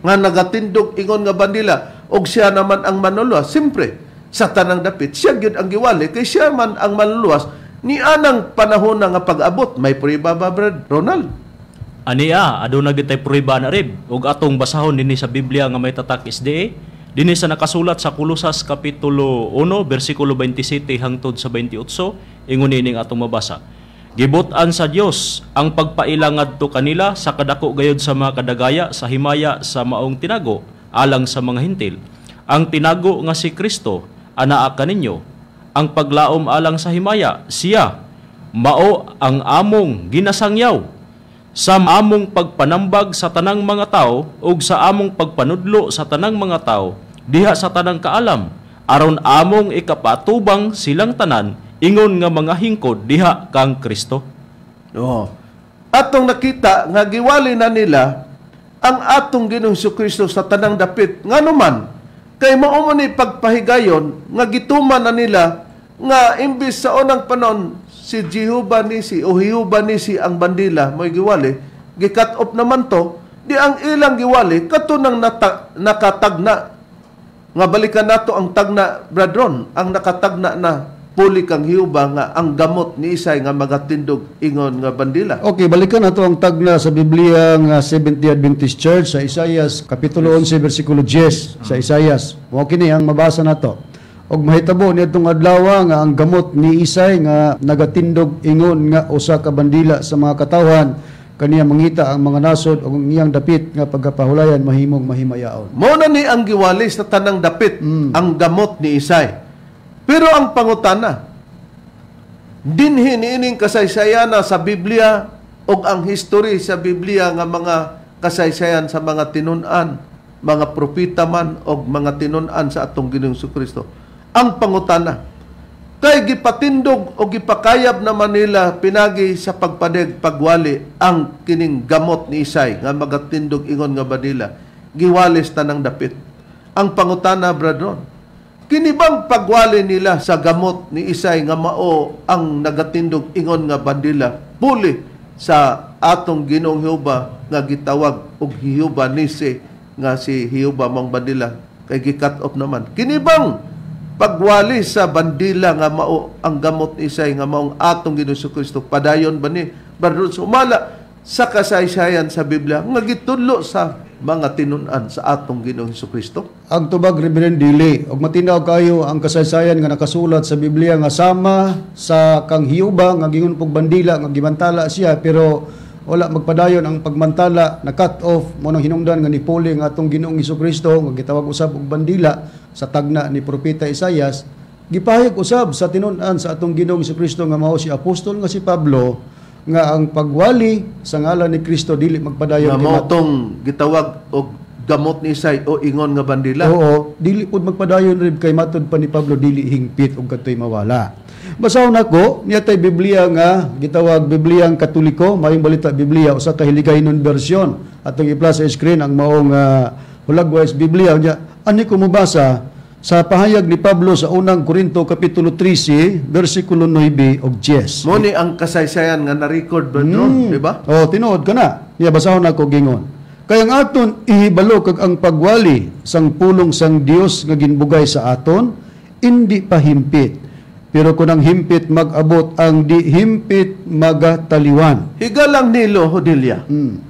nga nagatindog ingon nga bandila og siya naman ang manuluwas simpre sa tanang dapit siya gyud ang giwali kay siya man ang manuluwas ni anang panahon nga pag-abot may priba ba Brad Ronald Aniya aduna gyud tay priba na rib ug atong basahon dinhi sa Biblia nga may tatak isdi dinhi sa nakasulat sa Kulosas kapitulo 1 bersikulo 27 hangtod sa 28 ingon ning atong mabasa Gibutan sa Dios ang pagpailangad to kanila sa kadako gayod sa mga kadagaya sa himaya sa maong tinago alang sa mga hintil. Ang tinago nga si Kristo anaa kaninyo. Ang paglaom alang sa himaya siya mao ang among ginasangyaw sa among pagpanambag sa tanang mga tao ug sa among pagpanudlo sa tanang mga tao diha sa tanang kaalam aron among ikapatubang silang tanan ingon nga mga hingkod diha kang Kristo. Oo. Atong nakita nga giwali na nila ang atong Ginoong Kristo sa tanang dapit nganuman kay mao man ni pagpahigayon nga gituman na nila nga imbis sa unang panon si Jehovah si o Jehovah si ang bandila moy giwali gikat up naman to di ang ilang giwali katunang nata, nakatagna nga balikan nato ang tagna brethren ang nakatagna na puli kang hiuba nga ang gamot ni Isay nga magatindog ingon nga bandila. Okay, balikan nato ang tagna sa Biblia nga 70th Adventist Church sa Isaias kapitulo 11 bersikulo 10 sa ah. Isaias. Mao kini ang mabasa nato. Og mahitabo nitong adlaw nga ang gamot ni Isay nga nagatindog ingon nga usa ka bandila sa mga katawhan kaniya mangita ang mga nasod o iyang dapit nga pagkapahulayan mahimong mahimayaon. Mao na ni ang giwalis sa tanang dapit mm. ang gamot ni Isay. Pero ang pangutana, dinhi niining kasaysayan sa Biblia o ang history sa Biblia nga mga kasaysayan sa mga tinunan, mga propita man o mga tinunan sa atong Ginoong Kristo. Ang pangutana, kay gipatindog o gipakayab na Manila pinagi sa pagpadeg pagwali ang kining gamot ni Isay nga magatindog ingon nga Manila giwalis tanang dapit ang pangutana brethren Kinibang pagwali nila sa gamot ni Isay nga mao ang nagatindog ingon nga bandila puli sa atong Ginoong Heoba nga gitawag og Heoba nisi nga si Heoba mong bandila kay gikat off naman. Kinibang pagwali sa bandila nga mao ang gamot ni Isay nga maong atong Ginoong Kristo padayon ba ni Barros umala sa kasaysayan sa Biblia nga gitudlo sa mga tinunan sa atong Ginoong Kristo? Ang tubag Reverend Dili, og matinaw kayo ang kasaysayan nga nakasulat sa Biblia nga sama sa kang hiuba nga gingon pug bandila nga gimantala siya pero wala magpadayon ang pagmantala na cut off mo nang hinungdan nga ni Poli nga atong Ginoong Kristo nga gitawag usab og bandila sa tagna ni propeta Isaias. gipahayag usab sa tinunan sa atong Ginoong Kristo nga mao si apostol nga si Pablo nga ang pagwali sa ngalan ni Kristo dili magpadayon kay matong gitawag og gamot ni Isay o ingon nga bandila. Oo, dili pud magpadayon rib kay matud pa ni Pablo dili hingpit og katoy mawala. Basahon nako niya tay Biblia nga gitawag Bibliang Katoliko, mayong balita Biblia usa ka hiligaynon version atong i-plus sa screen ang maong uh, ah, hulagwise Biblia niya. Ani ko mobasa sa pahayag ni Pablo sa unang Korinto Kapitulo 13, versikulo 9 og 10. Mo ni ang kasaysayan nga na-record bro, mm. di ba? Oh, tinuod ka na. Iya basahon ako gingon. Kaya ang aton ihibalo kag ang pagwali sang pulong sang Dios nga ginbugay sa aton indi pahimpit. Pero kung ang himpit mag-abot ang di himpit magataliwan. Higalang nilo Hodelia. Mm.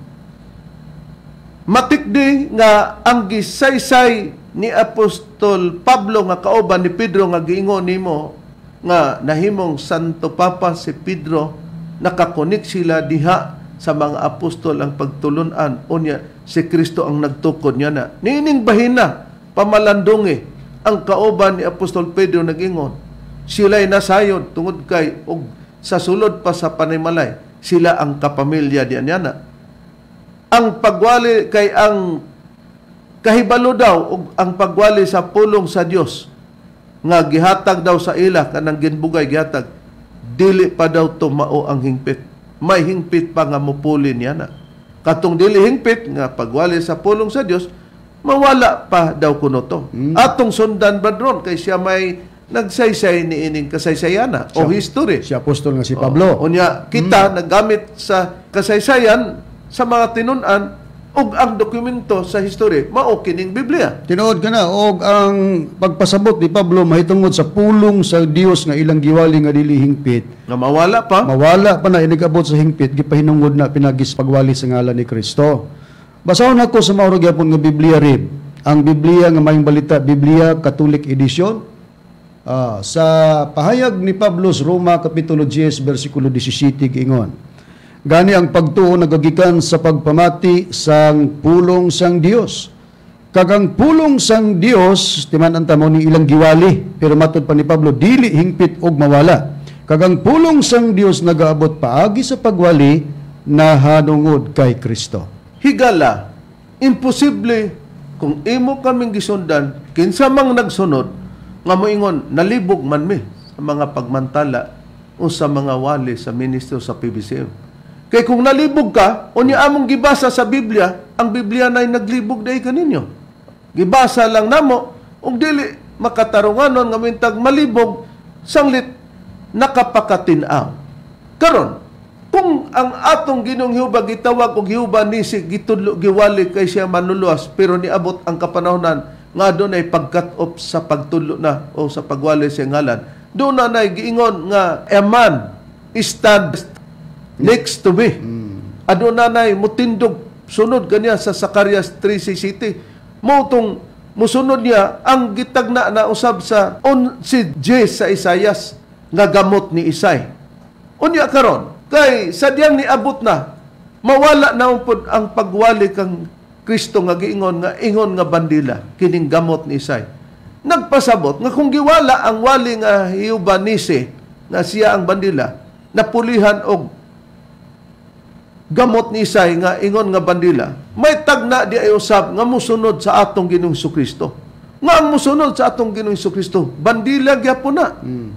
Matikdi nga ang gisaysay ni Apostol Pablo nga kauban ni Pedro nga giingon nimo nga nahimong Santo Papa si Pedro nakakonik sila diha sa mga apostol ang pagtulunan unya si Kristo ang nagtukod niya na nining bahina pamalandungi eh, ang kauban ni Apostol Pedro nagingon sila'y nasayod tungod kay og sa sulod pa sa panimalay sila ang kapamilya diyan na ang pagwali kay ang Kahibalo daw ang pagwali sa pulong sa Dios nga gihatag daw sa ila kanang ginbugay gihatag dili pa daw tumao ang hingpit. May hingpit pa nga mupuli niya na. Katong dili hingpit nga pagwali sa pulong sa Dios mawala pa daw kuno to. Hmm. Atong sundan badron kay siya may nagsaysay ni ining kasaysayana siya, o history. Si apostol nga si Pablo. O, unya kita hmm. nagamit sa kasaysayan sa mga tinunan og ang dokumento sa history mao kining Biblia. Tinuod ka na og ang pagpasabot ni Pablo mahitungod sa pulong sa Dios nga ilang giwali nga dili hingpit. Nga mawala pa. Mawala pa na inigabot sa hingpit gipahinungod na pinagis pagwali sa ngalan ni Kristo. Basahon ako sa maurog yapon nga Biblia rib. Ang Biblia nga maayong balita, Biblia Catholic Edition. Uh, sa pahayag ni Pablo sa Roma Kapitulo 10 bersikulo 17 ingon. Gani ang pagtuo nagagikan sa pagpamati sang pulong sang Dios. Kagang pulong sang Dios timan ang tamo ni ilang giwali pero matod pa ni Pablo dili hingpit og mawala. Kagang pulong sang Dios nagaabot paagi sa pagwali na hanungod kay Kristo. Higala, imposible kung imo kaming gisundan kinsa mang nagsunod nga moingon nalibog man mi sa mga pagmantala o sa mga wali sa ministro sa PBCM Kay kung nalibog ka, unya among gibasa sa Biblia, ang Biblia na naglibog day kaninyo. Gibasa lang namo, ug dili makatarunganon nga mintag malibog, sanglit nakapakatinaw. Karon, kung ang atong ginong Hiuba gitawag og Hiuba si gitudlo giwali kay siya manuluas pero niabot ang kapanahon nga doon ay pagkat-op sa pagtudlo na o sa pagwali sa ngalan. Doon na nay giingon nga a man stand Next to be. Mm. Ado nanay, mutindog, sunod ganya sa Sakarias 360. Motong, musunod niya, ang gitag na nausab sa on si J sa Isayas, nga gamot ni Isay. Unya karon, kay sadyang niabot na, mawala na ang pagwali kang Kristo nga giingon nga ingon nga bandila kining gamot ni Isay. Nagpasabot nga kung giwala ang wali nga Hiubanise na siya ang bandila napulihan og gamot ni Isay nga ingon nga bandila, may tagna di ay usab nga musunod sa atong Ginoong Kristo. Nga ang musunod sa atong Ginoong Kristo, bandila gyapon na. Mm.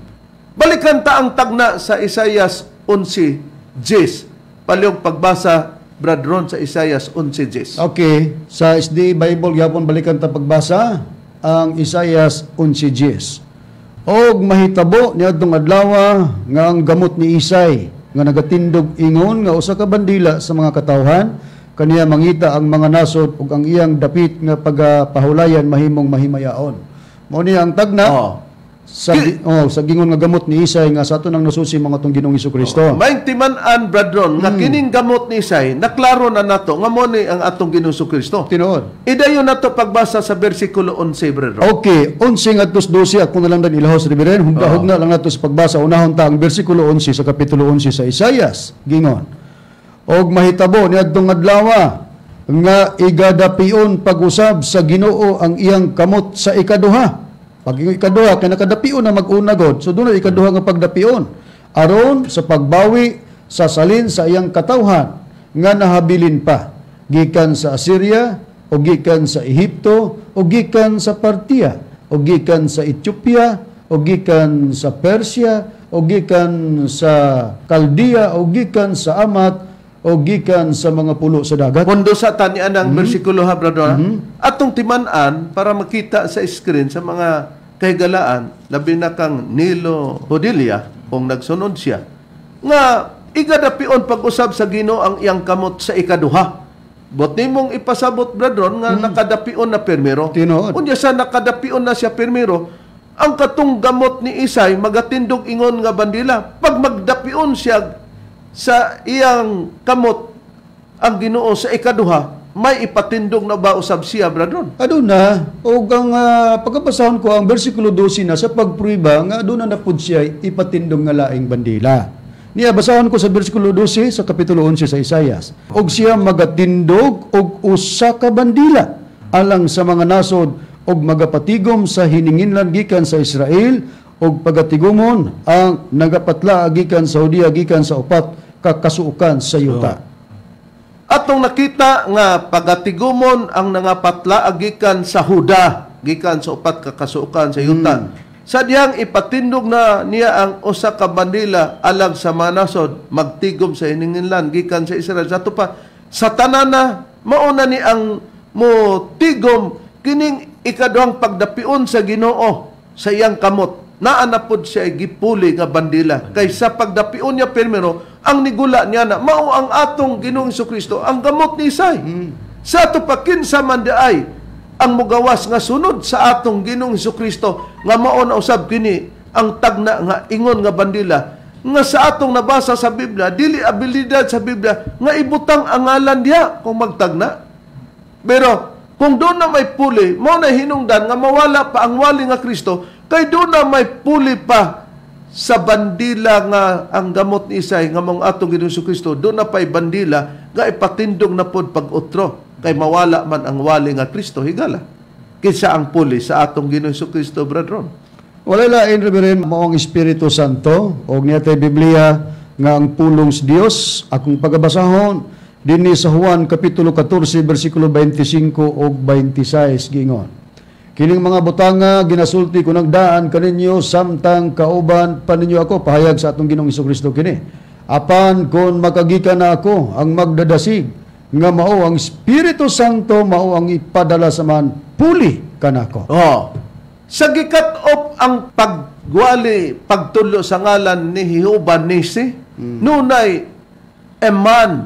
Balikan ta ang tagna sa Isayas 11:10. Palihog pagbasa bradron sa Isayas 11:10. Okay, sa SD Bible gyapon balikan ta pagbasa ang Isayas 11:10. Og mahitabo niadtong adlaw nga ang gamot ni Isay nga nagatindog ingon nga usa ka bandila sa mga katawhan kaniya mangita ang mga nasod ug ang iyang dapit nga pagapahulayan mahimong mahimayaon. Mao ni ang tagna. Oh sa Kil- oh sa gingon nga gamot ni Isay nga sa ato nang nasusi mga tong Ginoong Kristo. Oh, May timan-an brethren nga hmm. kining gamot ni Isay naklaro na nato nga mo ni ang atong Ginoong Kristo. Tinuod. Idayon nato pagbasa sa bersikulo 11 brethren. Okay, 11 ngadtos 12 ako na lang dan ilahos reberen hugdahog oh. na lang nato sa pagbasa unahon ta ang bersikulo 11 sa kapitulo 11 sa Isayas. Gingon. Og mahitabo ni adtong adlawa nga igadapion pag-usab sa Ginoo ang iyang kamot sa ikaduha pag yung ikaduha, kaya nakadapion na mag-una God. So doon na ikaduha nga pagdapion. Aron sa pagbawi sa salin sa iyang katawhan nga nahabilin pa. Gikan sa Assyria, o gikan sa Ehipto, o gikan sa Partia, o gikan sa Ethiopia, o gikan sa Persia, o gikan sa Kaldia, o gikan sa Amat, o gikan sa mga pulo sa dagat. Kundo sa tanya ng mm-hmm. bersikulo ha, brother. Mm-hmm. Atong timanan para makita sa screen sa mga kay galaan labi na kang Nilo Bodilia kung nagsunod siya nga igadapion pag-usab sa Ginoo ang iyang kamot sa ikaduha But nimong ipasabot brethren nga hmm. nakadapion na permero. Tinuod. Unya sa nakadapion na siya permero, ang katong gamot ni Isay magatindog ingon nga bandila. Pag magdapion siya sa iyang kamot ang Ginoo sa ikaduha, may ipatindog na ba usab siya, bradron? Aduna, o ang uh, ah, pagkapasahon ko ang bersikulo 12 na sa pagpriba nga aduna na pud siya ipatindog nga laing bandila. Niya basahon ko sa bersikulo 12 sa kapitulo 11 sa Isayas. Og siya magatindog og usa ka bandila alang sa mga nasod og magapatigom sa hininginlan gikan sa Israel og pagatigomon ang nagapatla gikan sa Hudiya gikan sa upat kakasuukan sa yuta. Oh. At nakita nga pagatigumon ang nangapatla agikan sa Huda, gikan sa upat ka kasukan sa yuta. Hmm. Sadyang ipatindog na niya ang usa ka bandila alang sa manasod magtigom sa hininginlan gikan sa Israel. Sa pa sa tanana mauna ni ang mo tigom kining ikaduhang pagdapion sa Ginoo sa iyang kamot naanapod siya gipuli nga bandila kaysa pagdapion niya pirmero ang nigula niya na mao ang atong Ginoong Kristo ang gamot ni Isay hmm. sa ato pa kinsa man ay ang mugawas nga sunod sa atong Ginoong Kristo nga mao na usab kini ang tagna nga ingon nga bandila nga sa atong nabasa sa Biblia dili abilidad sa Biblia nga ibutang ang ngalan niya kung magtagna pero kung doon na may puli, mo na hinungdan nga mawala pa ang wali nga Kristo, Kay doon na may puli pa sa bandila nga ang gamot ni Isay nga mong atong Ginoong Kristo doon na pay bandila nga ipatindog na pod pag utro kay mawala man ang wali nga Kristo higala kinsa ang puli sa atong Ginoong Kristo brethren wala la in reverend mao ang Espiritu Santo og niya tay Biblia nga ang pulong sa Dios akong pagabasahon dinhi sa Juan kapitulo 14 bersikulo 25 og 26 gingon Kining mga butanga ginasulti ko nagdaan kaninyo samtang kauban paninyo ako pahayag sa atong Ginoong Kristo kini. Apan kon makagika na ako ang magdadasig nga mao ang Espiritu Santo mao ang ipadala sa man puli kanako. Oh. Sa gikat op ang pagwali pagtulo sa ngalan ni Jehovah Nisi mm. nunay a man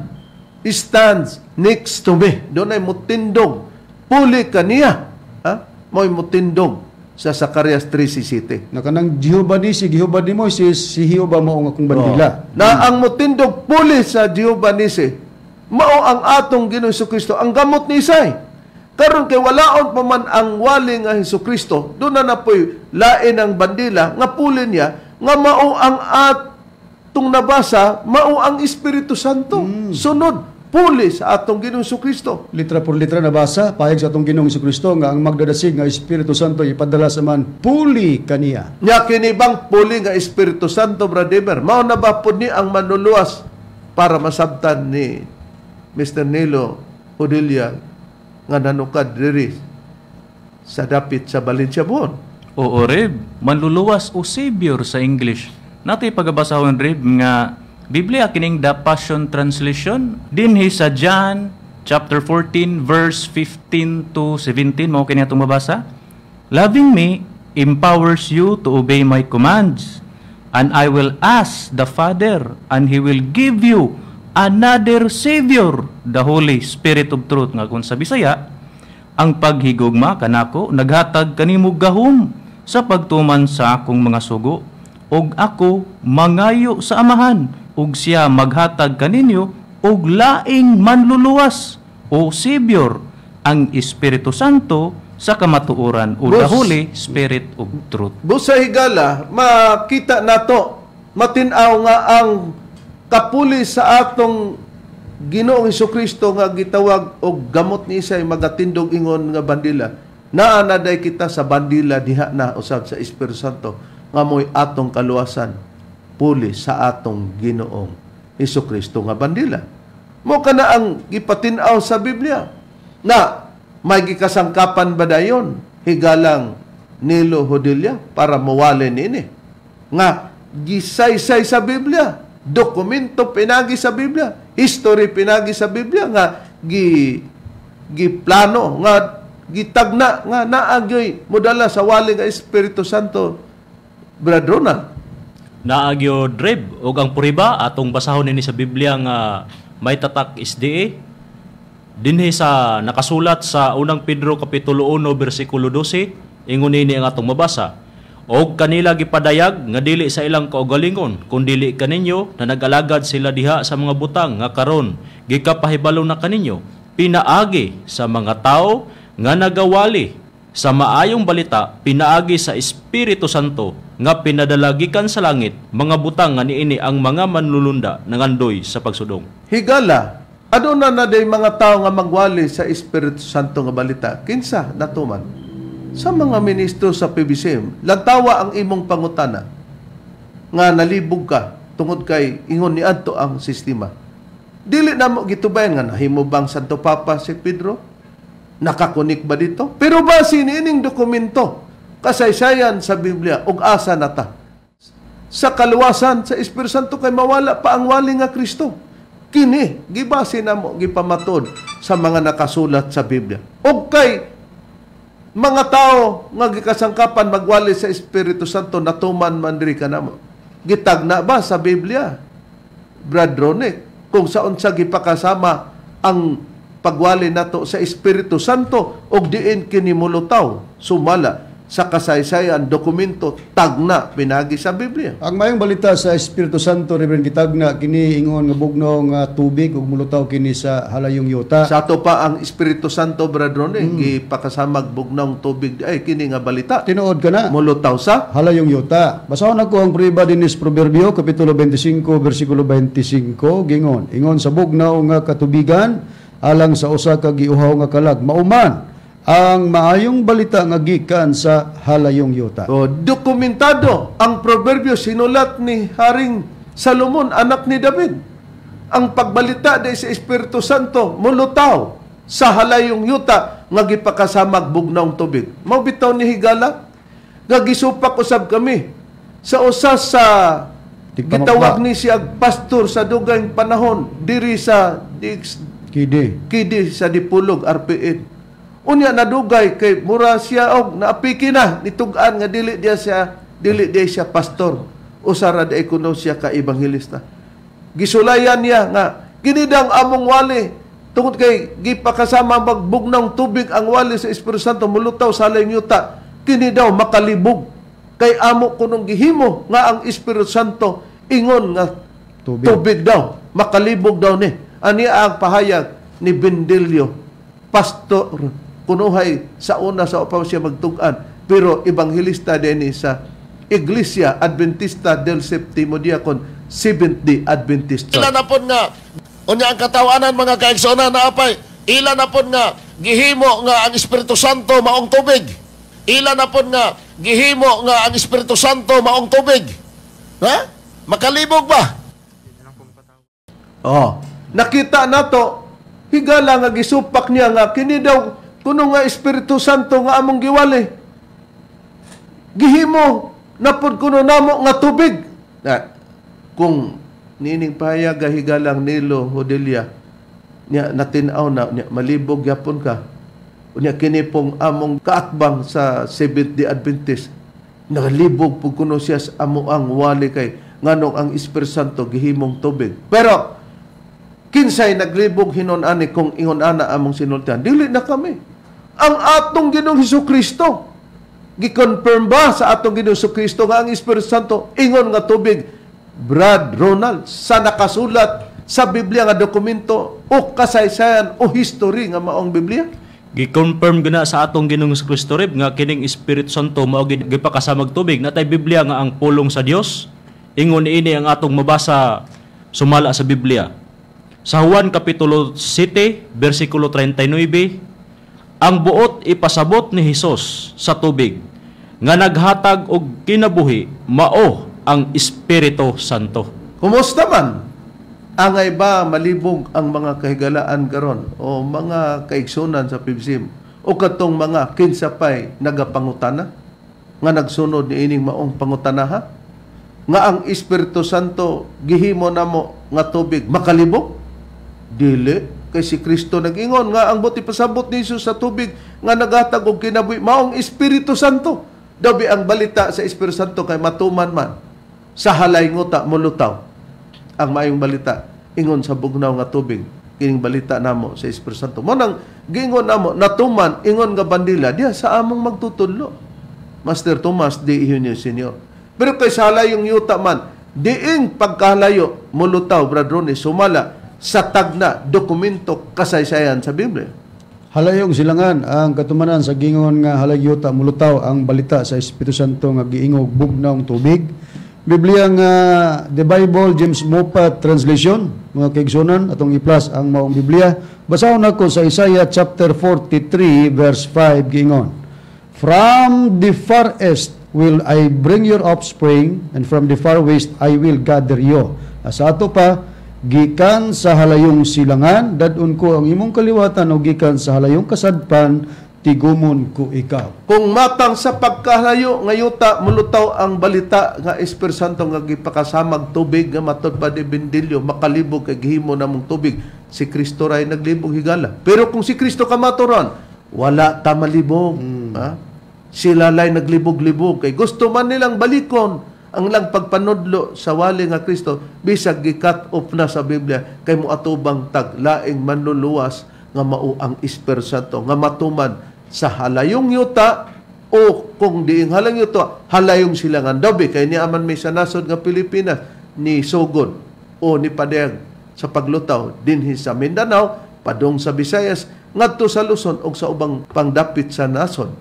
stands next to me. Doon ay mutindog. Puli kaniya mo'y mutindog sa Zacarias 3.17. Nakanang Jehovah ni si Jehovah ni mo, si, si Jehovah mao nga kung bandila. Oh. Na hmm. ang mutindog puli sa Jehovah ni si, mao ang atong Ginoo Kristo, ang gamot ni Isay. Karon kay walaon pa man ang wali nga Hesus Kristo, doon na napoy lain ang bandila nga pulin niya nga mao ang atong nabasa, mao ang Espiritu Santo. Mm. Sunod pulis atong Ginoong Kristo. Litra por litra nabasa, pahayag sa atong Ginoong Kristo nga ang magdadasig nga Espiritu Santo ipadala sa man puli kaniya. Nya kini bang puli nga Espiritu Santo brother, mao na ba pud ni ang manuluwas para masabtan ni Mr. Nilo Odilia nga nanukad diri sa dapit sa Valencia buon. Oo, Reb. Manluluwas o savior sa English. Natay pagabasahon, Reb, nga Biblia kining The Passion Translation dinhi sa John chapter 14 verse 15 to 17 mao kini atong mabasa. Loving me empowers you to obey my commands and I will ask the Father and he will give you another savior the Holy Spirit of truth nga kun sa Bisaya ang paghigugma kanako naghatag kanimo gahom sa pagtuman sa akong mga sugo og ako mangayo sa amahan ug siya maghatag kaninyo og laing manluluwas o Savior ang Espiritu Santo sa kamatuoran o the Holy Spirit of Truth. Busa higala, makita nato matinaw nga ang kapuli sa atong Ginoong Hesus Kristo nga gitawag og gamot ni isay magatindog ingon nga bandila. Naa na kita sa bandila diha na usab sa Espiritu Santo nga moy atong kaluwasan puli sa atong Ginoong Hesus Kristo nga bandila. Mo kana ang gipatin sa Biblia na may gikasangkapan ba dayon higalang Nilo Hodilya para mawali nini nga gisaysay sa Biblia dokumento pinagi sa Biblia history pinagi sa Biblia nga gi giplano nga gitagna nga naagyoy mudala sa wali nga Espiritu Santo Brad Ronald naagyo drib ug ang puriba atong basahon nini sa Biblia nga may tatak SDA dinhi sa nakasulat sa unang Pedro kapitulo 1 bersikulo 12 ingon nini ang atong mabasa og kanila gipadayag nga dili sa ilang kaugalingon kun dili kaninyo na nagalagad sila diha sa mga butang nga karon gikapahibalo na kaninyo pinaagi sa mga tao nga nagawali sa maayong balita, pinaagi sa Espiritu Santo nga pinadalagikan sa langit mga butang nga niini ang mga manlulunda nangandoy sa pagsudong. Higala, aduna na day mga tao nga magwali sa Espiritu Santo nga balita kinsa natuman? Sa mga ministro sa PBCM, lantawa ang imong pangutana nga nalibog ka tungod kay ingon ni adto ang sistema. Dili na mo gitubayan nga nahimo bang Santo Papa si Pedro? Nakakunik ba dito? Pero base niining dokumento, kasaysayan sa Biblia, ug asa na ta. Sa kaluwasan, sa Espiritu Santo kay mawala pa ang wali nga Kristo. Kini, gibase na mo, gipamatod sa mga nakasulat sa Biblia. Ug kay mga tao nga gikasangkapan magwali sa Espiritu Santo natuman man diri kanamo gitagna ba sa Biblia Brad Ronick kung saon sa gipakasama ang pagwali nato sa Espiritu Santo og diin kini molutaw sumala sa kasaysayan dokumento tagna pinagi sa Biblia. Ang mayong balita sa Espiritu Santo Reverend gitagna kini ingon nga bugnong uh, tubig ug mulutaw kini sa halayong yuta. Sa ato pa ang Espiritu Santo brethren mm. gipakasamag bugnong tubig ay kini nga balita. Tinuod kana mulutaw sa halayong yuta. Basahon ako ang priba dinis Proverbio kapitulo 25 bersikulo 25 gingon. Ingon sa bugnaw nga katubigan alang sa usa ka giuhaw nga kalag mauman ang maayong balita nga gikan sa halayong yuta. So, dokumentado ang proverbio sinulat ni Haring Salomon anak ni David. Ang pagbalita day sa Espiritu Santo mulutaw sa halayong yuta nga gipakasamag bugnaw tubig. Mao bitaw ni higala nga gisupak usab kami sa usa sa gitawag ni siya pastor sa dugang panahon diri sa di, KD. KD sa Dipulog, RPN. Unya nadugay kay mura siya og naapiki na nitugan nga dili dia siya dili dia siya pastor usara sara da kuno siya ka ebanghelista. Gisulayan niya nga ginidang among wali tungod kay gipakasama magbugnang tubig ang wali sa Espiritu Santo mulutaw sa yuta kini daw makalibog kay amo kunong gihimo nga ang Espiritu Santo ingon nga tubig, tubig daw makalibog daw ni Ani ang pahayag ni Bendelio, pastor, kunuhay sa una sa upaw siya magtugan, pero ebanghilista din sa Iglesia Adventista del Septimo Diacon, Seventh-day Adventist Church. Ilan na po nga, unya ang katawanan mga kaigsonan na apay, ilan na po nga, gihimo nga ang Espiritu Santo maong tubig. Ilan na po nga, gihimo nga ang Espiritu Santo maong tubig. Ha? Makalibog ba? Oh, nakita nato higala nga gisupak niya nga kini daw kuno nga Espiritu Santo nga among giwali gihimo napud kuno namo nga tubig na, kung nining pahayag ga higalang nilo Hodelia niya natinaw na niya, malibog yapon ka unya kini pong among kaatbang sa Seventh Day Adventist nakalibog pug kuno siya sa amo ang wali kay nganong ang Espiritu Santo gihimong tubig pero kinsay naglibog hinon ani kung ingon ana among sinultian dili na kami ang atong Ginoong Hesus Kristo gi-confirm ba sa atong Ginoong Hesus Kristo nga ang Espiritu Santo ingon nga tubig Brad Ronald sa nakasulat sa Biblia nga dokumento o kasaysayan o history nga maong Biblia Gi-confirm gina sa atong Ginoong Kristo rib nga kining Espiritu Santo mao gipakasamag tubig na tay Biblia nga ang pulong sa Dios. Ingon ini ang atong mabasa sumala sa Biblia. Sa Juan Kapitulo 7, versikulo 39, ang buot ipasabot ni Hesus sa tubig, nga naghatag og kinabuhi, mao ang Espiritu Santo. Kumusta man? Angay ba malibog ang mga kahigalaan karon o mga kaigsunan sa PIBSIM o katong mga kinsapay nagapangutana nga nagsunod ni ining maong pangutana ha? nga ang Espiritu Santo gihimo namo nga tubig makalibog Dili kay si Kristo nagingon nga ang buti pasabot ni Jesus sa tubig nga nagatag og kinabuhi maong Espiritu Santo. Dabi ang balita sa Espiritu Santo kay matuman man sa halay nguta molutaw ang maayong balita ingon sa bugnaw nga tubig kining balita namo sa Espiritu Santo. Mo nang gingon namo natuman ingon nga bandila diya sa among magtutudlo. Master Thomas di iyon yung senior. Pero kay sa halay yung yuta man diing pagkalayo molutaw bradron sumala sa tagna dokumento kasaysayan sa Biblia. Halayong silangan ang katumanan sa gingon nga halagyuta mulutaw ang balita sa Espiritu Santo nga giingog bugnaw tubig. Biblia nga The Bible James Mopa translation mga kaigsunan atong i-plus ang maong Biblia. Basahon nako sa Isaiah chapter 43 verse 5 gingon. From the far east will I bring your offspring and from the far west I will gather you. Sa ato pa gikan sa halayong silangan dadun ko ang imong kaliwatan o gikan sa halayong kasadpan tigumon ko ikaw kung matang sa pagkahalayo ngayuta mulutaw ang balita nga Esper nga gipakasamag tubig nga matod pa di bendilyo makalibog kay gihimo namong tubig si Kristo ray naglibog higala pero kung si Kristo ka maturon wala ta malibog hmm. ha? sila lay naglibog-libog kay gusto man nilang balikon ang lang pagpanudlo sa wali nga Kristo bisag gikat off na sa Biblia kay moatubang tag laing manluluwas nga mao ang espersanto nga matuman sa halayong yuta o kung diing halang yuta halayong sila nga dobi kay ni aman may nasod nga Pilipinas ni Sogon o ni Padeng sa paglutaw dinhi sa Mindanao padong sa Visayas ngadto sa Luzon o sa ubang pangdapit sa nasod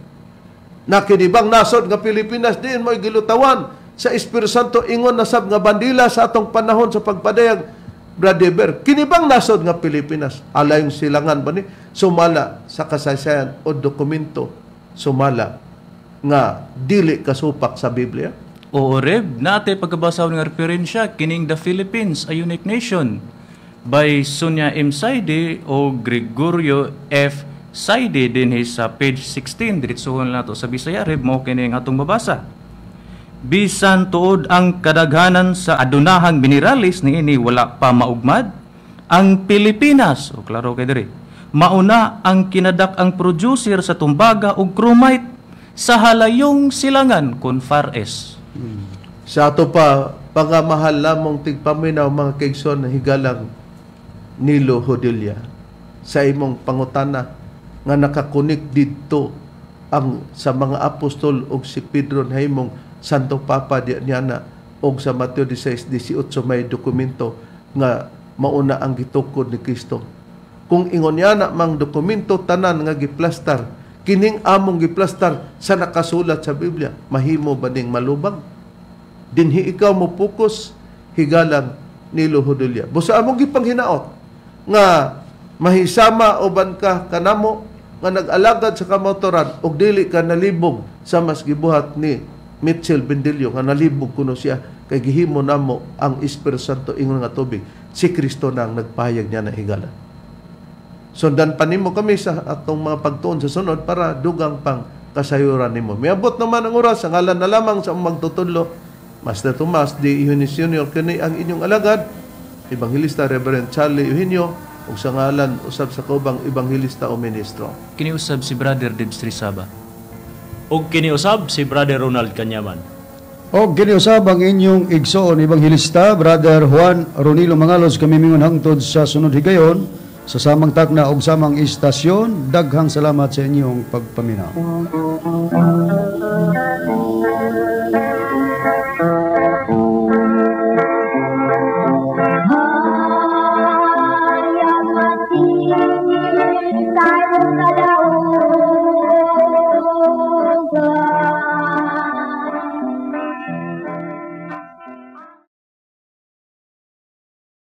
nakinibang nasod nga Pilipinas din mo gilutawan sa Espiritu Santo ingon na sab nga bandila sa atong panahon sa pagpadayag Bradeber kinibang nasod nga Pilipinas alayong silangan ba ni sumala sa kasaysayan o dokumento sumala nga dili kasupak sa Biblia Oo Reb, nate pagkabasa ng referensya kining the Philippines a unique nation by Sonia M. Saide o Gregorio F. Saide din sa page 16 diretsohon nato sa Bisaya Reb mo kining atong mabasa bisan tuod ang kadaghanan sa adunahang mineralis ni ini wala pa maugmad ang Pilipinas o klaro kay diri mauna ang kinadak ang producer sa tumbaga ug chromite sa halayong silangan kun far east hmm. sa ato pa mga mahal lamong tigpaminaw mga kaigsoon na higalang Nilo Hodilya sa imong pangutana nga nakakunik didto ang sa mga apostol og si Pedro na imong Santo Papa di niana og sa Mateo 16:18 may dokumento nga mauna ang gitukod ni Kristo. Kung ingon niya na mang dokumento tanan nga giplastar, kining among giplastar sa nakasulat sa Biblia, mahimo ba ning malubag? Dinhi ikaw mo focus higalang ni Luhodulya. Busa among gipanghinaot nga mahisama uban ka kanamo nga nag-alagad sa kamotoran og dili ka nalibog sa mas gibuhat ni Mitchell Bendilyo nga nalibog kuno siya kay gihimo namo ang Espiritu Santo ingon nga tubig si Kristo na ang nagpahayag niya na higala sundan pa nimo kami sa atong mga pagtuon sa sunod para dugang pang kasayuran nimo miabot naman ang oras ang ngalan na lamang sa magtutudlo Master Tomas D. Eunice Jr. kini ang inyong alagad Ebanghilista Reverend Charlie Eugenio ug sa ngalan usab sa kubang ebanghilista o ministro kini usab si Brother Debstri Saba og kiniusab si Brother Ronald Kanyaman. Og kiniusab ang inyong igsoon Ebanghelista Brother Juan Ronilo Mangalos kami mingon hangtod sa sunod higayon sa samang takna og samang istasyon. Daghang salamat sa inyong pagpaminaw.